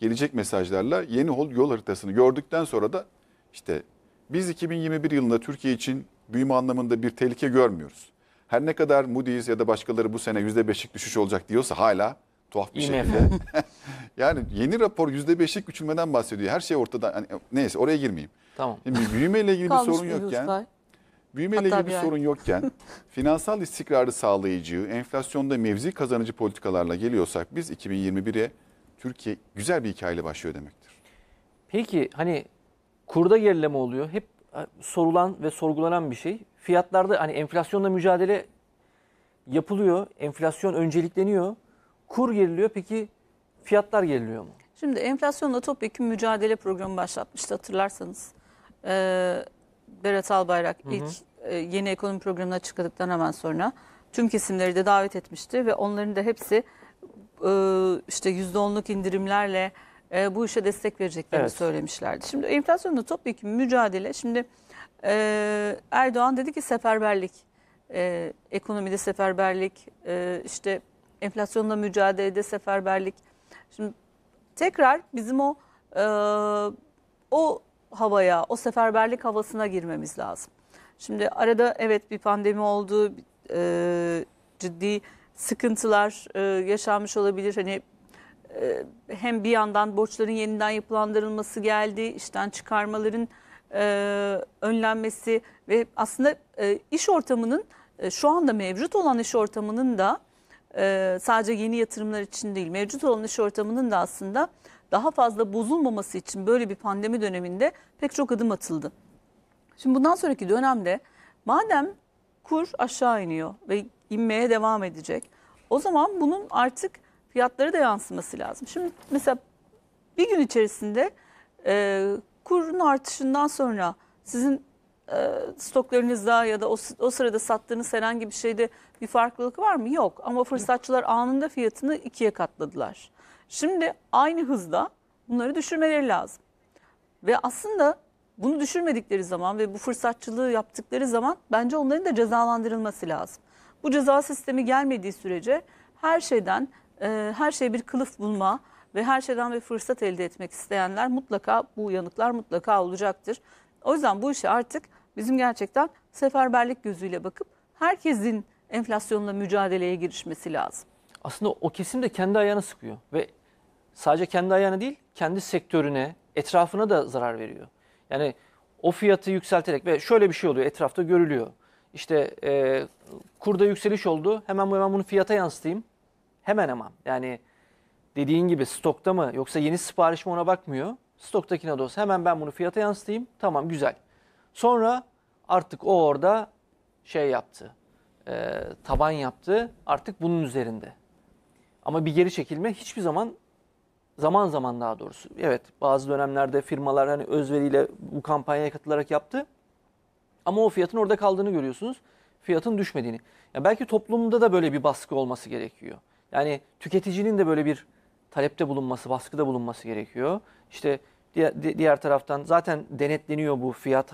Gelecek mesajlarla yeni yol haritasını gördükten sonra da işte biz 2021 yılında Türkiye için büyüme anlamında bir tehlike görmüyoruz. Her ne kadar Moody's ya da başkaları bu sene %5'lik düşüş olacak diyorsa hala tuhaf bir İyi şekilde. yani yeni rapor %5'lik küçülmeden bahsediyor. Her şey ortada. Yani neyse oraya girmeyeyim. Tamam. Şimdi ile ilgili bir sorun yokken. yani. Büyümeyle Hatta ilgili bir sorun yokken finansal istikrarı sağlayıcı, enflasyonda mevzi kazanıcı politikalarla geliyorsak biz 2021'e Türkiye güzel bir hikayeyle başlıyor demektir. Peki hani kurda gerileme oluyor. Hep e, sorulan ve sorgulanan bir şey. Fiyatlarda hani enflasyonla mücadele yapılıyor. Enflasyon öncelikleniyor. Kur geriliyor. Peki fiyatlar geriliyor mu? Şimdi enflasyonla topyekun mücadele programı başlatmıştı hatırlarsanız. Ee, Berat Albayrak hı hı. ilk e, yeni ekonomi programına açıkladıktan hemen sonra tüm kesimleri de davet etmişti ve onların da hepsi e, işte yüzde onluk indirimlerle e, bu işe destek vereceklerini evet. söylemişlerdi. Şimdi enflasyonla topyekun mücadele. Şimdi Erdoğan dedi ki seferberlik, ekonomide seferberlik, işte enflasyonla mücadelede seferberlik. Şimdi tekrar bizim o o havaya, o seferberlik havasına girmemiz lazım. Şimdi arada evet bir pandemi oldu, e, ciddi sıkıntılar e, yaşanmış olabilir. Hani e, hem bir yandan borçların yeniden yapılandırılması geldi, işten çıkarmaların e, önlenmesi ve aslında e, iş ortamının e, şu anda mevcut olan iş ortamının da e, sadece yeni yatırımlar için değil, mevcut olan iş ortamının da aslında daha fazla bozulmaması için böyle bir pandemi döneminde pek çok adım atıldı. Şimdi bundan sonraki dönemde madem kur aşağı iniyor ve inmeye devam edecek. O zaman bunun artık fiyatlara da yansıması lazım. Şimdi mesela bir gün içerisinde e, kurun artışından sonra sizin e, stoklarınızda ya da o, o sırada sattığınız herhangi bir şeyde bir farklılık var mı? Yok. Ama fırsatçılar anında fiyatını ikiye katladılar. Şimdi aynı hızda bunları düşürmeleri lazım. Ve aslında bunu düşürmedikleri zaman ve bu fırsatçılığı yaptıkları zaman bence onların da cezalandırılması lazım. Bu ceza sistemi gelmediği sürece her şeyden, e, her şeye bir kılıf bulma ve her şeyden bir fırsat elde etmek isteyenler mutlaka bu yanıklar mutlaka olacaktır. O yüzden bu işi artık bizim gerçekten seferberlik gözüyle bakıp herkesin enflasyonla mücadeleye girişmesi lazım. Aslında o kesim de kendi ayağına sıkıyor ve sadece kendi ayağına değil kendi sektörüne, etrafına da zarar veriyor. Yani o fiyatı yükselterek ve şöyle bir şey oluyor etrafta görülüyor. İşte e, kurda yükseliş oldu. Hemen hemen bunu fiyata yansıtayım. Hemen hemen. Yani dediğin gibi stokta mı yoksa yeni sipariş mi ona bakmıyor. Stoktakine de olsa hemen ben bunu fiyata yansıtayım. Tamam güzel. Sonra artık o orada şey yaptı. E, taban yaptı. Artık bunun üzerinde. Ama bir geri çekilme hiçbir zaman zaman zaman daha doğrusu evet bazı dönemlerde firmalar hani özveriyle bu kampanyaya katılarak yaptı. Ama o fiyatın orada kaldığını görüyorsunuz. Fiyatın düşmediğini. Yani belki toplumda da böyle bir baskı olması gerekiyor. Yani tüketicinin de böyle bir talepte bulunması, baskıda bulunması gerekiyor. İşte diğer, diğer taraftan zaten denetleniyor bu fiyat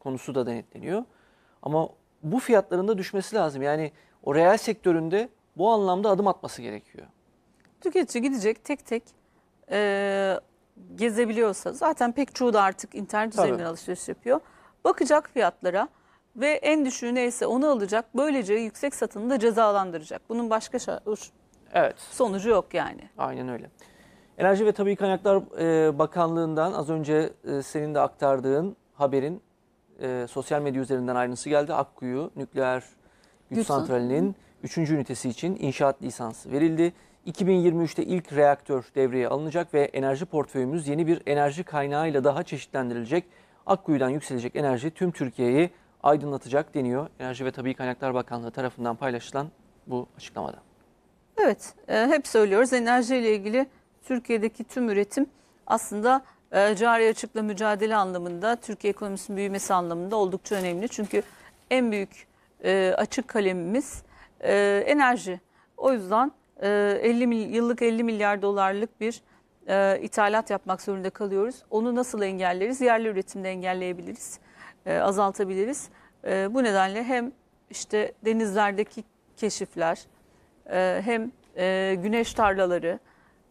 konusu da denetleniyor. Ama bu fiyatların da düşmesi lazım. Yani o reel sektöründe bu anlamda adım atması gerekiyor. Tüketici gidecek tek tek e, gezebiliyorsa zaten pek çoğu da artık internet Tabii. üzerinden alışveriş yapıyor. Bakacak fiyatlara ve en düşüğü neyse onu alacak. Böylece yüksek satanı da cezalandıracak. Bunun başka evet. sonucu yok yani. Aynen öyle. Enerji ve Tabii Kaynaklar e, Bakanlığı'ndan az önce e, senin de aktardığın haberin e, sosyal medya üzerinden aynısı geldi. Akkuyu Nükleer Güç, Güç Santrali'nin 3. ünitesi için inşaat lisansı verildi. 2023'te ilk reaktör devreye alınacak ve enerji portföyümüz yeni bir enerji kaynağıyla daha çeşitlendirilecek. Akkuyu'dan yükselecek enerji tüm Türkiye'yi aydınlatacak deniyor. Enerji ve Tabii Kaynaklar Bakanlığı tarafından paylaşılan bu açıklamada. Evet, e, hep söylüyoruz enerji ile ilgili Türkiye'deki tüm üretim aslında e, cari açıkla mücadele anlamında, Türkiye ekonomisinin büyümesi anlamında oldukça önemli. Çünkü en büyük e, açık kalemimiz enerji. O yüzden 50 ee, mil, yıllık 50 milyar dolarlık bir e, ithalat yapmak zorunda kalıyoruz. Onu nasıl engelleriz? Yerli üretimde engelleyebiliriz, e, azaltabiliriz. E, bu nedenle hem işte denizlerdeki keşifler, e, hem e, güneş tarlaları,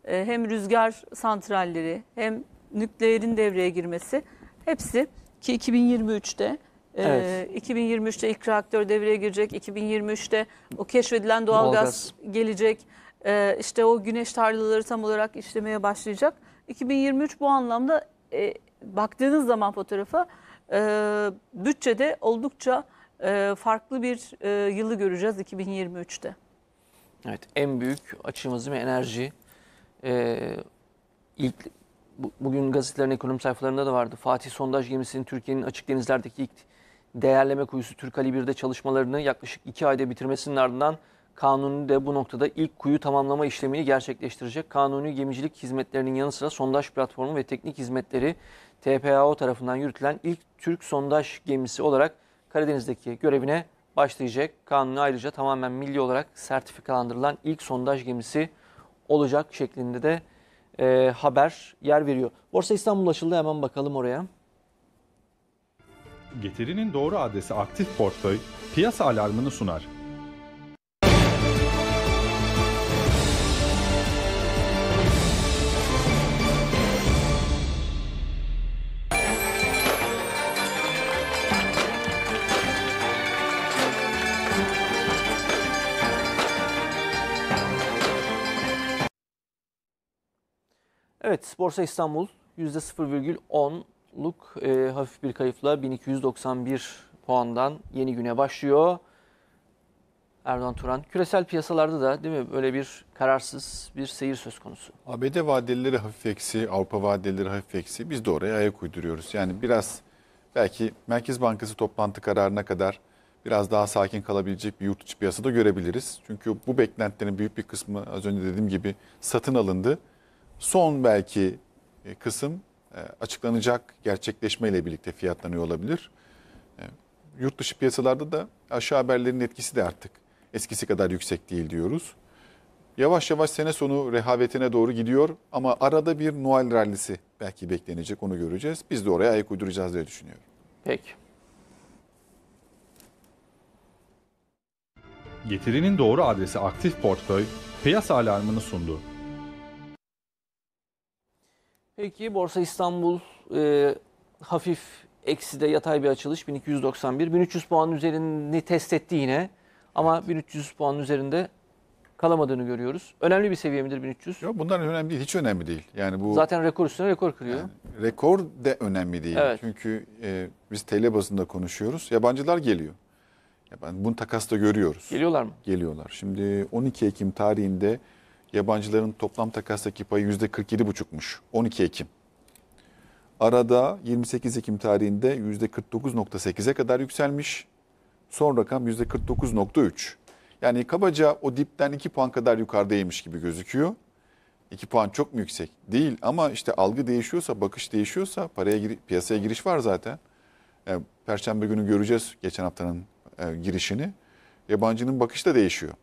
e, hem rüzgar santralleri, hem nükleerin devreye girmesi hepsi ki 2023'te ee, evet. Ee, 2023'te ilk reaktör devreye girecek. 2023'te o keşfedilen doğalgaz, doğalgaz. gelecek. Ee, işte o güneş tarlaları tam olarak işlemeye başlayacak. 2023 bu anlamda e, baktığınız zaman fotoğrafa e, bütçede oldukça e, farklı bir e, yılı göreceğiz 2023'te. Evet en büyük açığımız değil Enerji. Ee, ilk bugün gazetelerin ekonomi sayfalarında da vardı. Fatih Sondaj gemisinin Türkiye'nin açık denizlerdeki ilk değerleme kuyusu Türk Ali 1'de çalışmalarını yaklaşık 2 ayda bitirmesinin ardından Kanuni de bu noktada ilk kuyu tamamlama işlemini gerçekleştirecek. Kanuni gemicilik hizmetlerinin yanı sıra sondaj platformu ve teknik hizmetleri TPAO tarafından yürütülen ilk Türk sondaj gemisi olarak Karadeniz'deki görevine başlayacak. Kanuni ayrıca tamamen milli olarak sertifikalandırılan ilk sondaj gemisi olacak şeklinde de e, haber yer veriyor. Borsa İstanbul açıldı hemen bakalım oraya. Getirinin doğru adresi aktif portföy piyasa alarmını sunar. Evet, Borsa İstanbul %0,10 luk e, hafif bir kayıfla 1291 puandan yeni güne başlıyor. Erdoğan Turan. Küresel piyasalarda da değil mi böyle bir kararsız bir seyir söz konusu. ABD vadeleri hafif eksi, Avrupa vadeleri hafif eksi. Biz de oraya ayak uyduruyoruz. Yani biraz belki Merkez Bankası toplantı kararına kadar biraz daha sakin kalabilecek bir yurt içi piyasada görebiliriz. Çünkü bu beklentilerin büyük bir kısmı az önce dediğim gibi satın alındı. Son belki e, kısım e, açıklanacak gerçekleşmeyle birlikte fiyatlanıyor olabilir. E, yurt dışı piyasalarda da aşağı haberlerin etkisi de artık eskisi kadar yüksek değil diyoruz. Yavaş yavaş sene sonu rehavetine doğru gidiyor ama arada bir Noel rallisi belki beklenecek onu göreceğiz. Biz de oraya ayak uyduracağız diye düşünüyorum. Peki. Getirinin doğru adresi aktif portföy piyasa alarmını sundu. Peki Borsa İstanbul e, hafif ekside yatay bir açılış 1291. 1300 puanın üzerini test etti yine ama 1300 puanın üzerinde kalamadığını görüyoruz. Önemli bir seviye midir 1300? Yok bundan önemli değil. Hiç önemli değil. Yani bu Zaten rekor üstüne rekor kırıyor. Yani rekor de önemli değil. Evet. Çünkü e, biz TL bazında konuşuyoruz. Yabancılar geliyor. Ya ben bunu takasta görüyoruz. Geliyorlar mı? Geliyorlar. Şimdi 12 Ekim tarihinde Yabancıların toplam takastaki payı %47,5'muş 12 Ekim. Arada 28 Ekim tarihinde %49.8'e kadar yükselmiş. Son rakam %49.3. Yani kabaca o dipten 2 puan kadar yukarıdaymış gibi gözüküyor. 2 puan çok mu yüksek? Değil ama işte algı değişiyorsa, bakış değişiyorsa paraya gir piyasaya giriş var zaten. Yani e, Perşembe günü göreceğiz geçen haftanın e, girişini. Yabancının bakışı da değişiyor.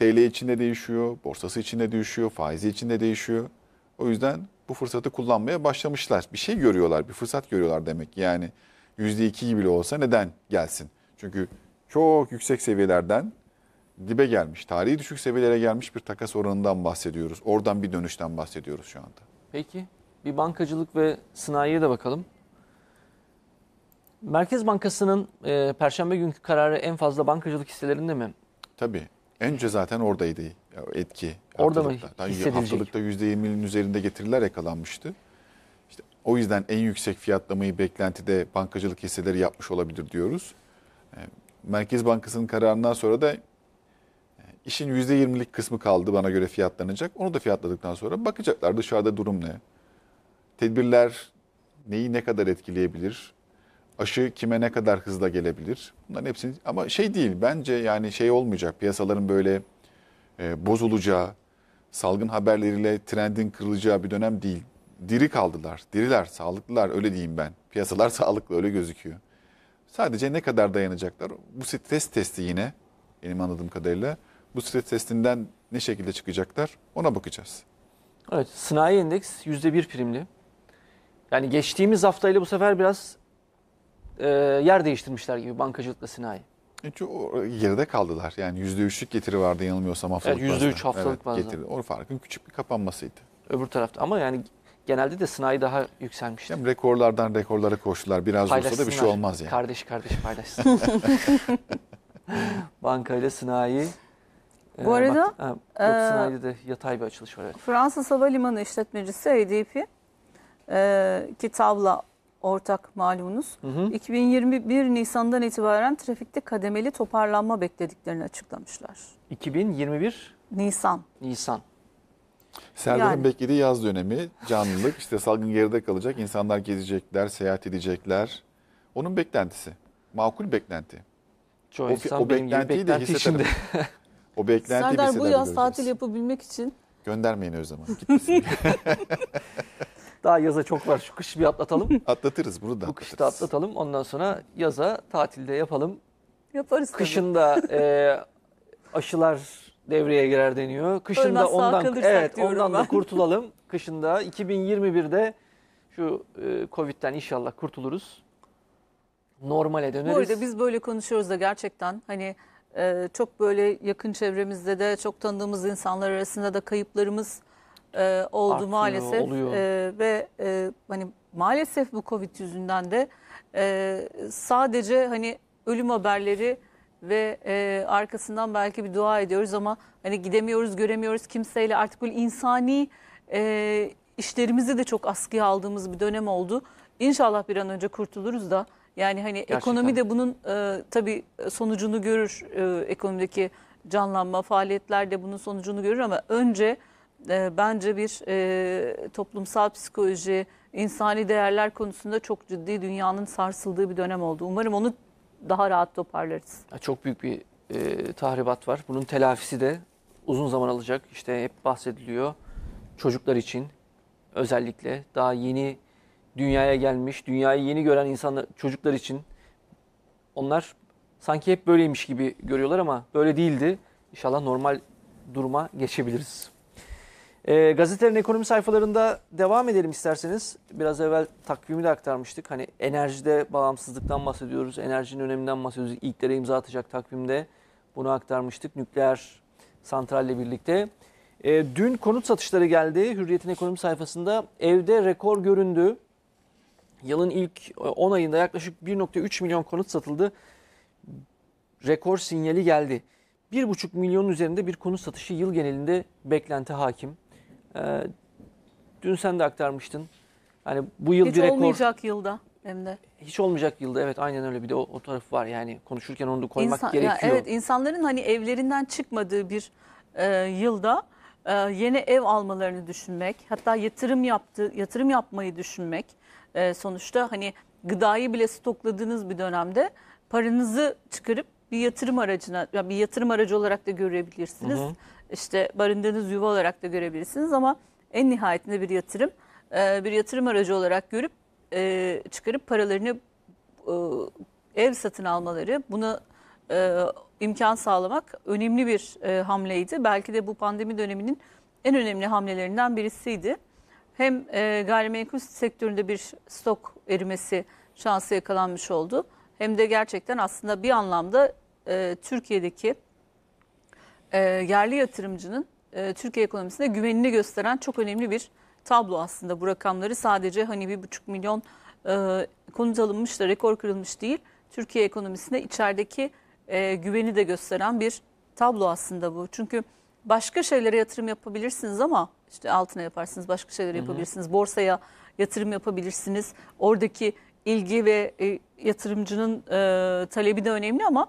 TL içinde değişiyor, borsası içinde değişiyor, faizi içinde değişiyor. O yüzden bu fırsatı kullanmaya başlamışlar. Bir şey görüyorlar, bir fırsat görüyorlar demek. Yani yüzde iki gibi olsa neden gelsin? Çünkü çok yüksek seviyelerden dibe gelmiş, tarihi düşük seviyelere gelmiş bir takas oranından bahsediyoruz. Oradan bir dönüşten bahsediyoruz şu anda. Peki bir bankacılık ve sanayiye de bakalım. Merkez Bankası'nın e, Perşembe günkü kararı en fazla bankacılık hisselerinde mi? Tabii. Önce zaten oradaydı etki. Orada mı hissedilecek? Haftalıkta %20'nin üzerinde getiriler yakalanmıştı. İşte o yüzden en yüksek fiyatlamayı beklentide bankacılık hisseleri yapmış olabilir diyoruz. Ee, Merkez Bankası'nın kararından sonra da e, işin %20'lik kısmı kaldı bana göre fiyatlanacak. Onu da fiyatladıktan sonra bakacaklar dışarıda durum ne? Tedbirler neyi ne kadar etkileyebilir? aşı kime ne kadar hızla gelebilir? Bunların hepsini ama şey değil bence yani şey olmayacak piyasaların böyle e, bozulacağı, salgın haberleriyle trendin kırılacağı bir dönem değil. Diri kaldılar, diriler, sağlıklılar öyle diyeyim ben. Piyasalar sağlıklı öyle gözüküyor. Sadece ne kadar dayanacaklar? Bu stres testi yine benim anladığım kadarıyla bu stres testinden ne şekilde çıkacaklar ona bakacağız. Evet sanayi endeks %1 primli. Yani geçtiğimiz haftayla bu sefer biraz e, yer değiştirmişler gibi bankacılıkla sinayi. E, geride kaldılar. Yani %3'lük getiri vardı yanılmıyorsam haftalık evet, %3 bazda. haftalık evet, bazda. Getiri. O farkın küçük bir kapanmasıydı. Öbür tarafta ama yani genelde de sınai daha yükselmişti. Yani rekorlardan rekorlara koştular. Biraz olsa da bir şey olmaz yani. Kardeş kardeş paylaşsın. Bankayla sınai. E, Bu arada bak, e, yok, de yatay bir açılış var. Evet. Fransız Havalimanı İşletmecisi ADP e, ki tavla ortak malumunuz. Hı hı. 2021 Nisan'dan itibaren trafikte kademeli toparlanma beklediklerini açıklamışlar. 2021 Nisan. Nisan. Serdar'ın yani. beklediği yaz dönemi canlılık işte salgın geride kalacak insanlar gezecekler seyahat edecekler onun beklentisi makul beklenti. Çoğu o, insan o benim beklentiyi beklenti de içinde. o beklentiyi Serdar bu yaz tatil yapabilmek için göndermeyin o zaman Daha yaza çok var. Şu kış bir atlatalım. Atlatırız bunu da Bu kışı da atlatalım. Ondan sonra yaza tatilde yapalım. Yaparız tabii. Kışında e, aşılar devreye girer deniyor. Kışında Ölmez ondan evet ondan da ben. kurtulalım. Kışında 2021'de şu e, Covid'den inşallah kurtuluruz. Normale Bu döneriz. arada biz böyle konuşuyoruz da gerçekten hani e, çok böyle yakın çevremizde de çok tanıdığımız insanlar arasında da kayıplarımız e, oldu Artıyor, maalesef oluyor. e, ve e, hani maalesef bu Covid yüzünden de e, sadece hani ölüm haberleri ve e, arkasından belki bir dua ediyoruz ama hani gidemiyoruz, göremiyoruz kimseyle artık böyle insani e, işlerimizi de çok askıya aldığımız bir dönem oldu. İnşallah bir an önce kurtuluruz da yani hani Gerçekten. ekonomi de bunun e, tabii sonucunu görür e, ekonomideki canlanma faaliyetler de bunun sonucunu görür ama önce ee, bence bir e, toplumsal psikoloji, insani değerler konusunda çok ciddi dünyanın sarsıldığı bir dönem oldu. Umarım onu daha rahat toparlarız. Çok büyük bir e, tahribat var. Bunun telafisi de uzun zaman alacak. İşte hep bahsediliyor çocuklar için özellikle daha yeni dünyaya gelmiş, dünyayı yeni gören insanlar, çocuklar için onlar sanki hep böyleymiş gibi görüyorlar ama böyle değildi. İnşallah normal duruma geçebiliriz. E, gazetelerin ekonomi sayfalarında devam edelim isterseniz. Biraz evvel takvimi de aktarmıştık. Hani enerjide bağımsızlıktan bahsediyoruz, enerjinin öneminden bahsediyoruz. İlklere imza atacak takvimde bunu aktarmıştık nükleer santralle birlikte. E, dün konut satışları geldi. Hürriyet'in ekonomi sayfasında evde rekor göründü. Yılın ilk 10 e, ayında yaklaşık 1.3 milyon konut satıldı. Rekor sinyali geldi. 1.5 milyonun üzerinde bir konut satışı yıl genelinde beklenti hakim. Ee, dün sen de aktarmıştın. Hani bu yıl Hiç bir rekor. olmayacak yılda hem de. Hiç olmayacak yılda evet aynen öyle bir de o, o tarafı var yani konuşurken onu da koymak İnsan, gerekiyor. Ya evet insanların hani evlerinden çıkmadığı bir e, yılda e, yeni ev almalarını düşünmek hatta yatırım yaptı yatırım yapmayı düşünmek e, sonuçta hani gıdayı bile stokladığınız bir dönemde paranızı çıkarıp bir yatırım aracına yani bir yatırım aracı olarak da görebilirsiniz. Hı hı işte barındığınız yuva olarak da görebilirsiniz ama en nihayetinde bir yatırım e, bir yatırım aracı olarak görüp e, çıkarıp paralarını e, ev satın almaları buna imkan sağlamak önemli bir hamleydi. Belki de bu pandemi döneminin en önemli hamlelerinden birisiydi. Hem e, gayrimenkul sektöründe bir stok erimesi şansı yakalanmış oldu. Hem de gerçekten aslında bir anlamda Türkiye'deki e, yerli yatırımcının e, Türkiye ekonomisinde güvenini gösteren çok önemli bir tablo aslında. Bu rakamları sadece hani bir buçuk milyon e, konut alınmış da rekor kırılmış değil. Türkiye ekonomisinde içerideki e, güveni de gösteren bir tablo aslında bu. Çünkü başka şeylere yatırım yapabilirsiniz ama işte altına yaparsınız, başka şeyler yapabilirsiniz. Borsaya yatırım yapabilirsiniz. Oradaki ilgi ve e, yatırımcının e, talebi de önemli ama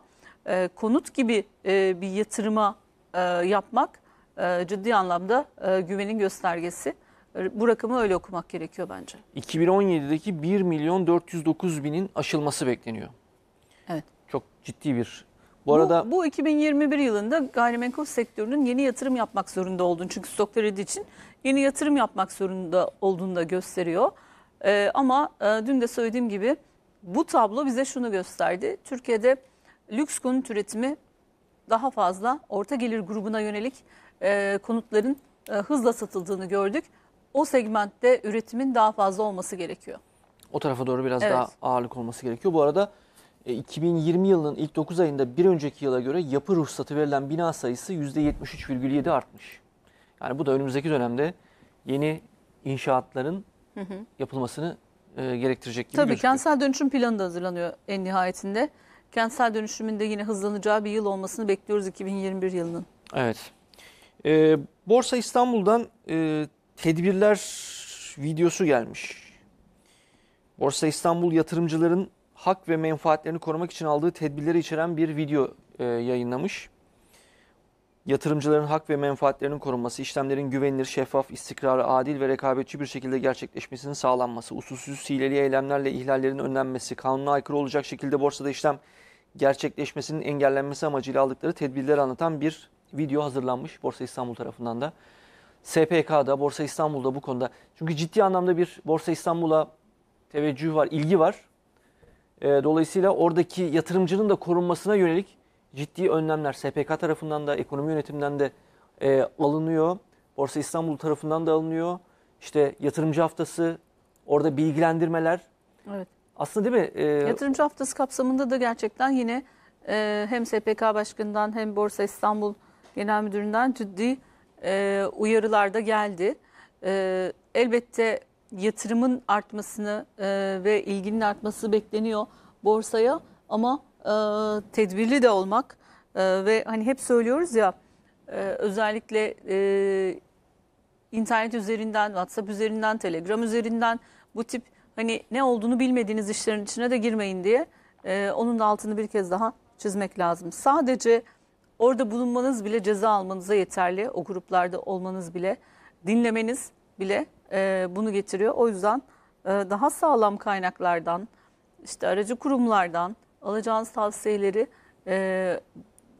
e, konut gibi e, bir yatırıma e, yapmak e, ciddi anlamda e, güvenin göstergesi. E, bu rakamı öyle okumak gerekiyor bence. 2017'deki 1 milyon 409 binin aşılması bekleniyor. Evet. Çok ciddi bir bu arada bu, 2021 yılında gayrimenkul sektörünün yeni yatırım yapmak zorunda olduğunu çünkü stok verildiği için yeni yatırım yapmak zorunda olduğunu da gösteriyor. Ee, ama e, dün de söylediğim gibi bu tablo bize şunu gösterdi. Türkiye'de lüks konut üretimi daha fazla orta gelir grubuna yönelik e, konutların e, hızla satıldığını gördük. O segmentte üretimin daha fazla olması gerekiyor. O tarafa doğru biraz evet. daha ağırlık olması gerekiyor. Bu arada 2020 e, yılının ilk 9 ayında bir önceki yıla göre yapı ruhsatı verilen bina sayısı %73,7 artmış. Yani bu da önümüzdeki dönemde yeni inşaatların hı hı. yapılmasını e, gerektirecek gibi Tabii gözüküyor. kentsel dönüşüm planı da hazırlanıyor en nihayetinde kentsel dönüşümün de yine hızlanacağı bir yıl olmasını bekliyoruz 2021 yılının. Evet. Ee, Borsa İstanbul'dan e, tedbirler videosu gelmiş. Borsa İstanbul yatırımcıların hak ve menfaatlerini korumak için aldığı tedbirleri içeren bir video e, yayınlamış. Yatırımcıların hak ve menfaatlerinin korunması, işlemlerin güvenilir, şeffaf, istikrarlı, adil ve rekabetçi bir şekilde gerçekleşmesinin sağlanması, usulsüz hileli eylemlerle ihlallerin önlenmesi, kanuna aykırı olacak şekilde borsada işlem gerçekleşmesinin engellenmesi amacıyla aldıkları tedbirleri anlatan bir video hazırlanmış Borsa İstanbul tarafından da. SPK'da, Borsa İstanbul'da bu konuda. Çünkü ciddi anlamda bir Borsa İstanbul'a teveccüh var, ilgi var. Ee, dolayısıyla oradaki yatırımcının da korunmasına yönelik ciddi önlemler SPK tarafından da, ekonomi yönetiminden de e, alınıyor. Borsa İstanbul tarafından da alınıyor. İşte yatırımcı haftası, orada bilgilendirmeler. Evet. Aslında değil mi? E, Yatırımcı haftası kapsamında da gerçekten yine e, hem SPK Başkanı'ndan hem Borsa İstanbul Genel Müdürü'nden ciddi e, uyarılar da geldi. E, elbette yatırımın artmasını e, ve ilginin artması bekleniyor borsaya ama e, tedbirli de olmak e, ve hani hep söylüyoruz ya e, özellikle e, internet üzerinden, WhatsApp üzerinden, Telegram üzerinden bu tip hani ne olduğunu bilmediğiniz işlerin içine de girmeyin diye e, onun da altını bir kez daha çizmek lazım. Sadece orada bulunmanız bile ceza almanıza yeterli. O gruplarda olmanız bile, dinlemeniz bile e, bunu getiriyor. O yüzden e, daha sağlam kaynaklardan, işte aracı kurumlardan alacağınız tavsiyeleri e,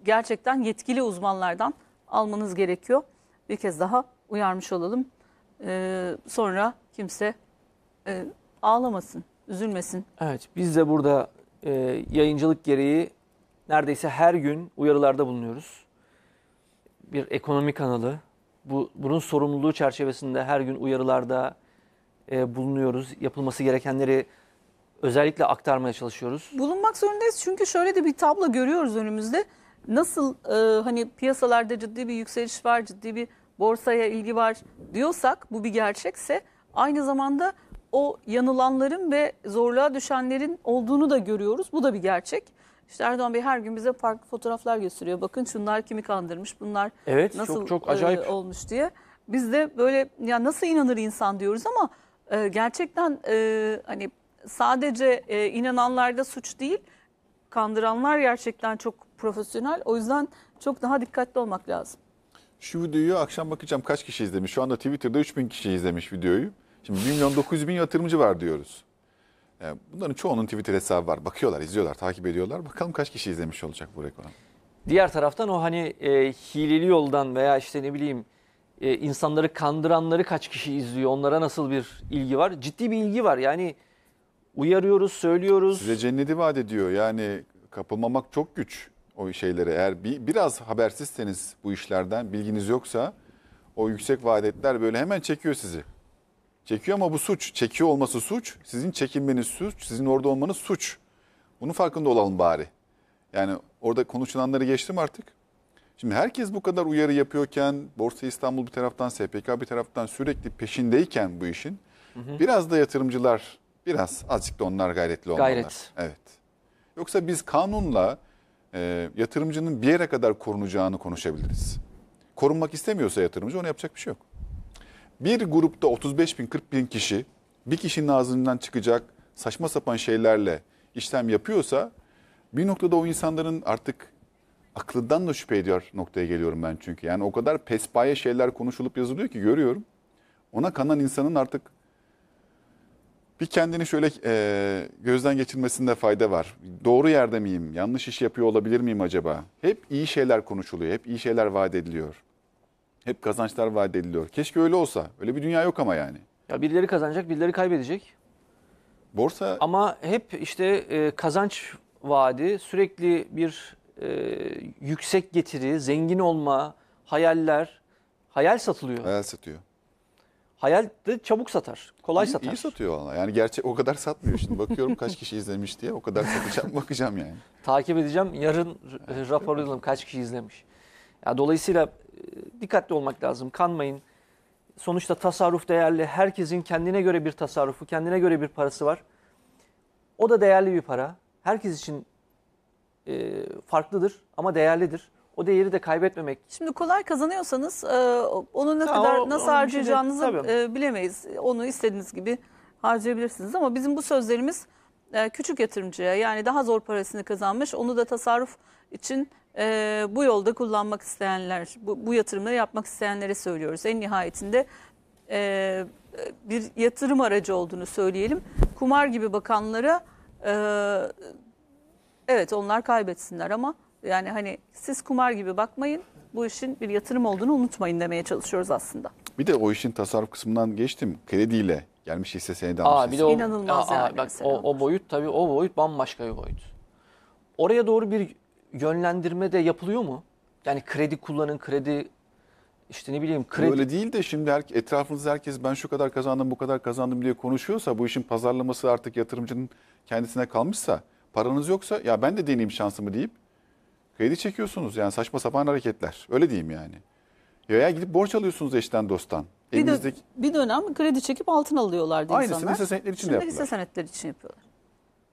gerçekten yetkili uzmanlardan almanız gerekiyor. Bir kez daha uyarmış olalım. E, sonra kimse e, ağlamasın, üzülmesin. Evet biz de burada e, yayıncılık gereği neredeyse her gün uyarılarda bulunuyoruz. Bir ekonomi kanalı. Bu, bunun sorumluluğu çerçevesinde her gün uyarılarda e, bulunuyoruz. Yapılması gerekenleri özellikle aktarmaya çalışıyoruz. Bulunmak zorundayız çünkü şöyle de bir tablo görüyoruz önümüzde. Nasıl e, hani piyasalarda ciddi bir yükseliş var, ciddi bir borsaya ilgi var diyorsak bu bir gerçekse aynı zamanda o yanılanların ve zorluğa düşenlerin olduğunu da görüyoruz. Bu da bir gerçek. İşte Erdoğan Bey her gün bize farklı fotoğraflar gösteriyor. Bakın şunlar kimi kandırmış, bunlar evet, nasıl çok, çok acayip. E, olmuş diye. Biz de böyle ya nasıl inanır insan diyoruz ama e, gerçekten e, hani sadece e, inananlarda suç değil, kandıranlar gerçekten çok profesyonel. O yüzden çok daha dikkatli olmak lazım. Şu videoyu akşam bakacağım kaç kişi izlemiş. Şu anda Twitter'da 3000 kişi izlemiş videoyu. Şimdi 1 milyon 900 bin yatırımcı var diyoruz. Yani e, bunların çoğunun Twitter hesabı var. Bakıyorlar, izliyorlar, takip ediyorlar. Bakalım kaç kişi izlemiş olacak bu rekoru. Diğer taraftan o hani e, hileli yoldan veya işte ne bileyim e, insanları kandıranları kaç kişi izliyor? Onlara nasıl bir ilgi var? Ciddi bir ilgi var. Yani uyarıyoruz, söylüyoruz. Size cenneti vaat ediyor. Yani kapılmamak çok güç o şeylere. Eğer bir, biraz habersizseniz bu işlerden, bilginiz yoksa o yüksek vaadetler böyle hemen çekiyor sizi. Çekiyor ama bu suç. Çekiyor olması suç. Sizin çekinmeniz suç. Sizin orada olmanız suç. Bunun farkında olalım bari. Yani orada konuşulanları geçtim artık. Şimdi herkes bu kadar uyarı yapıyorken, Borsa İstanbul bir taraftan, SPK bir taraftan sürekli peşindeyken bu işin, hı hı. biraz da yatırımcılar, biraz azıcık da onlar gayretli olmalılar. Gayret. Evet. Yoksa biz kanunla e, yatırımcının bir yere kadar korunacağını konuşabiliriz. Korunmak istemiyorsa yatırımcı ona yapacak bir şey yok bir grupta 35 bin 40 bin kişi bir kişinin ağzından çıkacak saçma sapan şeylerle işlem yapıyorsa bir noktada o insanların artık aklından da şüphe ediyor noktaya geliyorum ben çünkü. Yani o kadar pespaye şeyler konuşulup yazılıyor ki görüyorum. Ona kanan insanın artık bir kendini şöyle e, gözden geçirmesinde fayda var. Doğru yerde miyim? Yanlış iş yapıyor olabilir miyim acaba? Hep iyi şeyler konuşuluyor, hep iyi şeyler vaat ediliyor. Hep kazançlar vaat ediliyor. Keşke öyle olsa. Öyle bir dünya yok ama yani. Ya birileri kazanacak, birileri kaybedecek. Borsa Ama hep işte e, kazanç vaadi, sürekli bir e, yüksek getiri, zengin olma, hayaller, hayal satılıyor. hayal satıyor. Hayal de çabuk satar, kolay İyi, satar. İyi satıyor valla. Yani gerçek o kadar satmıyor. Şimdi bakıyorum kaç kişi izlemiş diye. O kadar satacağım bakacağım yani. Takip edeceğim, yarın rapor edelim kaç kişi izlemiş. Ya dolayısıyla dikkatli olmak lazım. Kanmayın. Sonuçta tasarruf değerli. Herkesin kendine göre bir tasarrufu, kendine göre bir parası var. O da değerli bir para. Herkes için e, farklıdır ama değerlidir. O değeri de kaybetmemek. Şimdi kolay kazanıyorsanız e, onu ne ha, kadar o, nasıl harcayacağınızı e, bilemeyiz. Onu istediğiniz gibi harcayabilirsiniz ama bizim bu sözlerimiz e, küçük yatırımcıya yani daha zor parasını kazanmış onu da tasarruf için e, bu yolda kullanmak isteyenler, bu, bu yatırımları yapmak isteyenlere söylüyoruz. En nihayetinde e, bir yatırım aracı olduğunu söyleyelim. Kumar gibi bakanlara e, evet onlar kaybetsinler ama yani hani siz kumar gibi bakmayın bu işin bir yatırım olduğunu unutmayın demeye çalışıyoruz aslında. Bir de o işin tasarruf kısmından geçtim. Krediyle gelmiş hisse senedi almış. Aa, bir de o, İnanılmaz aa, yani. Bak, o, o boyut tabii o boyut bambaşka bir boyut. Oraya doğru bir yönlendirme de yapılıyor mu? Yani kredi kullanın, kredi işte ne bileyim kredi... Öyle değil de şimdi her, etrafınızda herkes ben şu kadar kazandım bu kadar kazandım diye konuşuyorsa bu işin pazarlaması artık yatırımcının kendisine kalmışsa paranız yoksa ya ben de deneyeyim şansımı deyip kredi çekiyorsunuz yani saçma sapan hareketler öyle diyeyim yani. ya gidip borç alıyorsunuz eşten dosttan. Bir, Elinizdeki... bir dönem kredi çekip altın alıyorlardı Aynısını insanlar. Aynısını hisse senetleri için Şimdi hisse senetleri için yapıyorlar.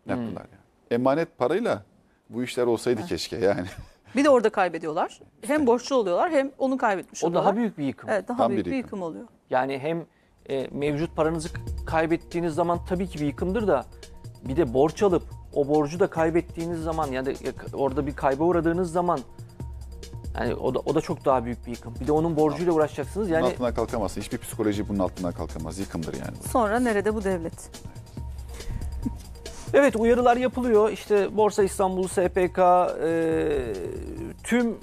Yaptılar hmm. yani. Emanet parayla bu işler olsaydı evet. keşke yani. Bir de orada kaybediyorlar. Hem borçlu oluyorlar hem onu kaybetmiş oluyorlar. O daha büyük bir yıkım. Evet daha Tam büyük bir yıkım. bir yıkım oluyor. Yani hem e, mevcut paranızı kaybettiğiniz zaman tabii ki bir yıkımdır da bir de borç alıp o borcu da kaybettiğiniz zaman yani orada bir kayba uğradığınız zaman yani o da, o da çok daha büyük bir yıkım. Bir de onun borcuyla uğraşacaksınız. Yani bunun altından kalkamazsın. Hiçbir psikoloji bunun altından kalkamaz. Yıkımdır yani. Sonra nerede bu devlet? Evet uyarılar yapılıyor. İşte Borsa İstanbul, SPK, e, tüm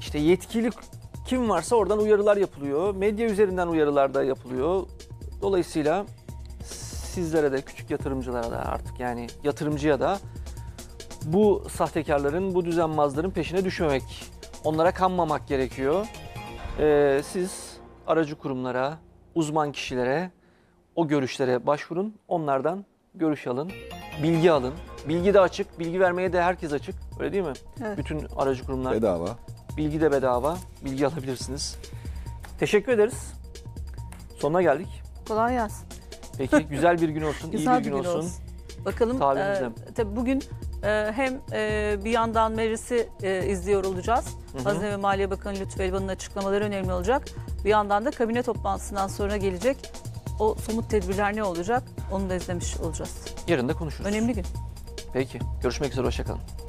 işte yetkili kim varsa oradan uyarılar yapılıyor. Medya üzerinden uyarılar da yapılıyor. Dolayısıyla sizlere de küçük yatırımcılara da artık yani yatırımcıya da bu sahtekarların, bu düzenmazların peşine düşmemek, onlara kanmamak gerekiyor. Ee, siz aracı kurumlara, uzman kişilere o görüşlere başvurun. Onlardan görüş alın, bilgi alın. Bilgi de açık, bilgi vermeye de herkes açık. Öyle değil mi? Evet. Bütün aracı kurumlar. Bedava. Bilgi de bedava. Bilgi alabilirsiniz. Teşekkür ederiz. Sonuna geldik. Kolay gelsin. Peki güzel bir gün olsun, güzel iyi bir gün, gün olsun. olsun. Bakalım e, tabii bugün e, hem e, bir yandan meclisi e, izliyor olacağız. Hı Hazine ve Maliye Bakanı Lütfü Elvan'ın açıklamaları önemli olacak. Bir yandan da kabine toplantısından sonra gelecek o somut tedbirler ne olacak onu da izlemiş olacağız. Yarın da konuşuruz. Önemli gün. Peki. Görüşmek üzere. Hoşçakalın.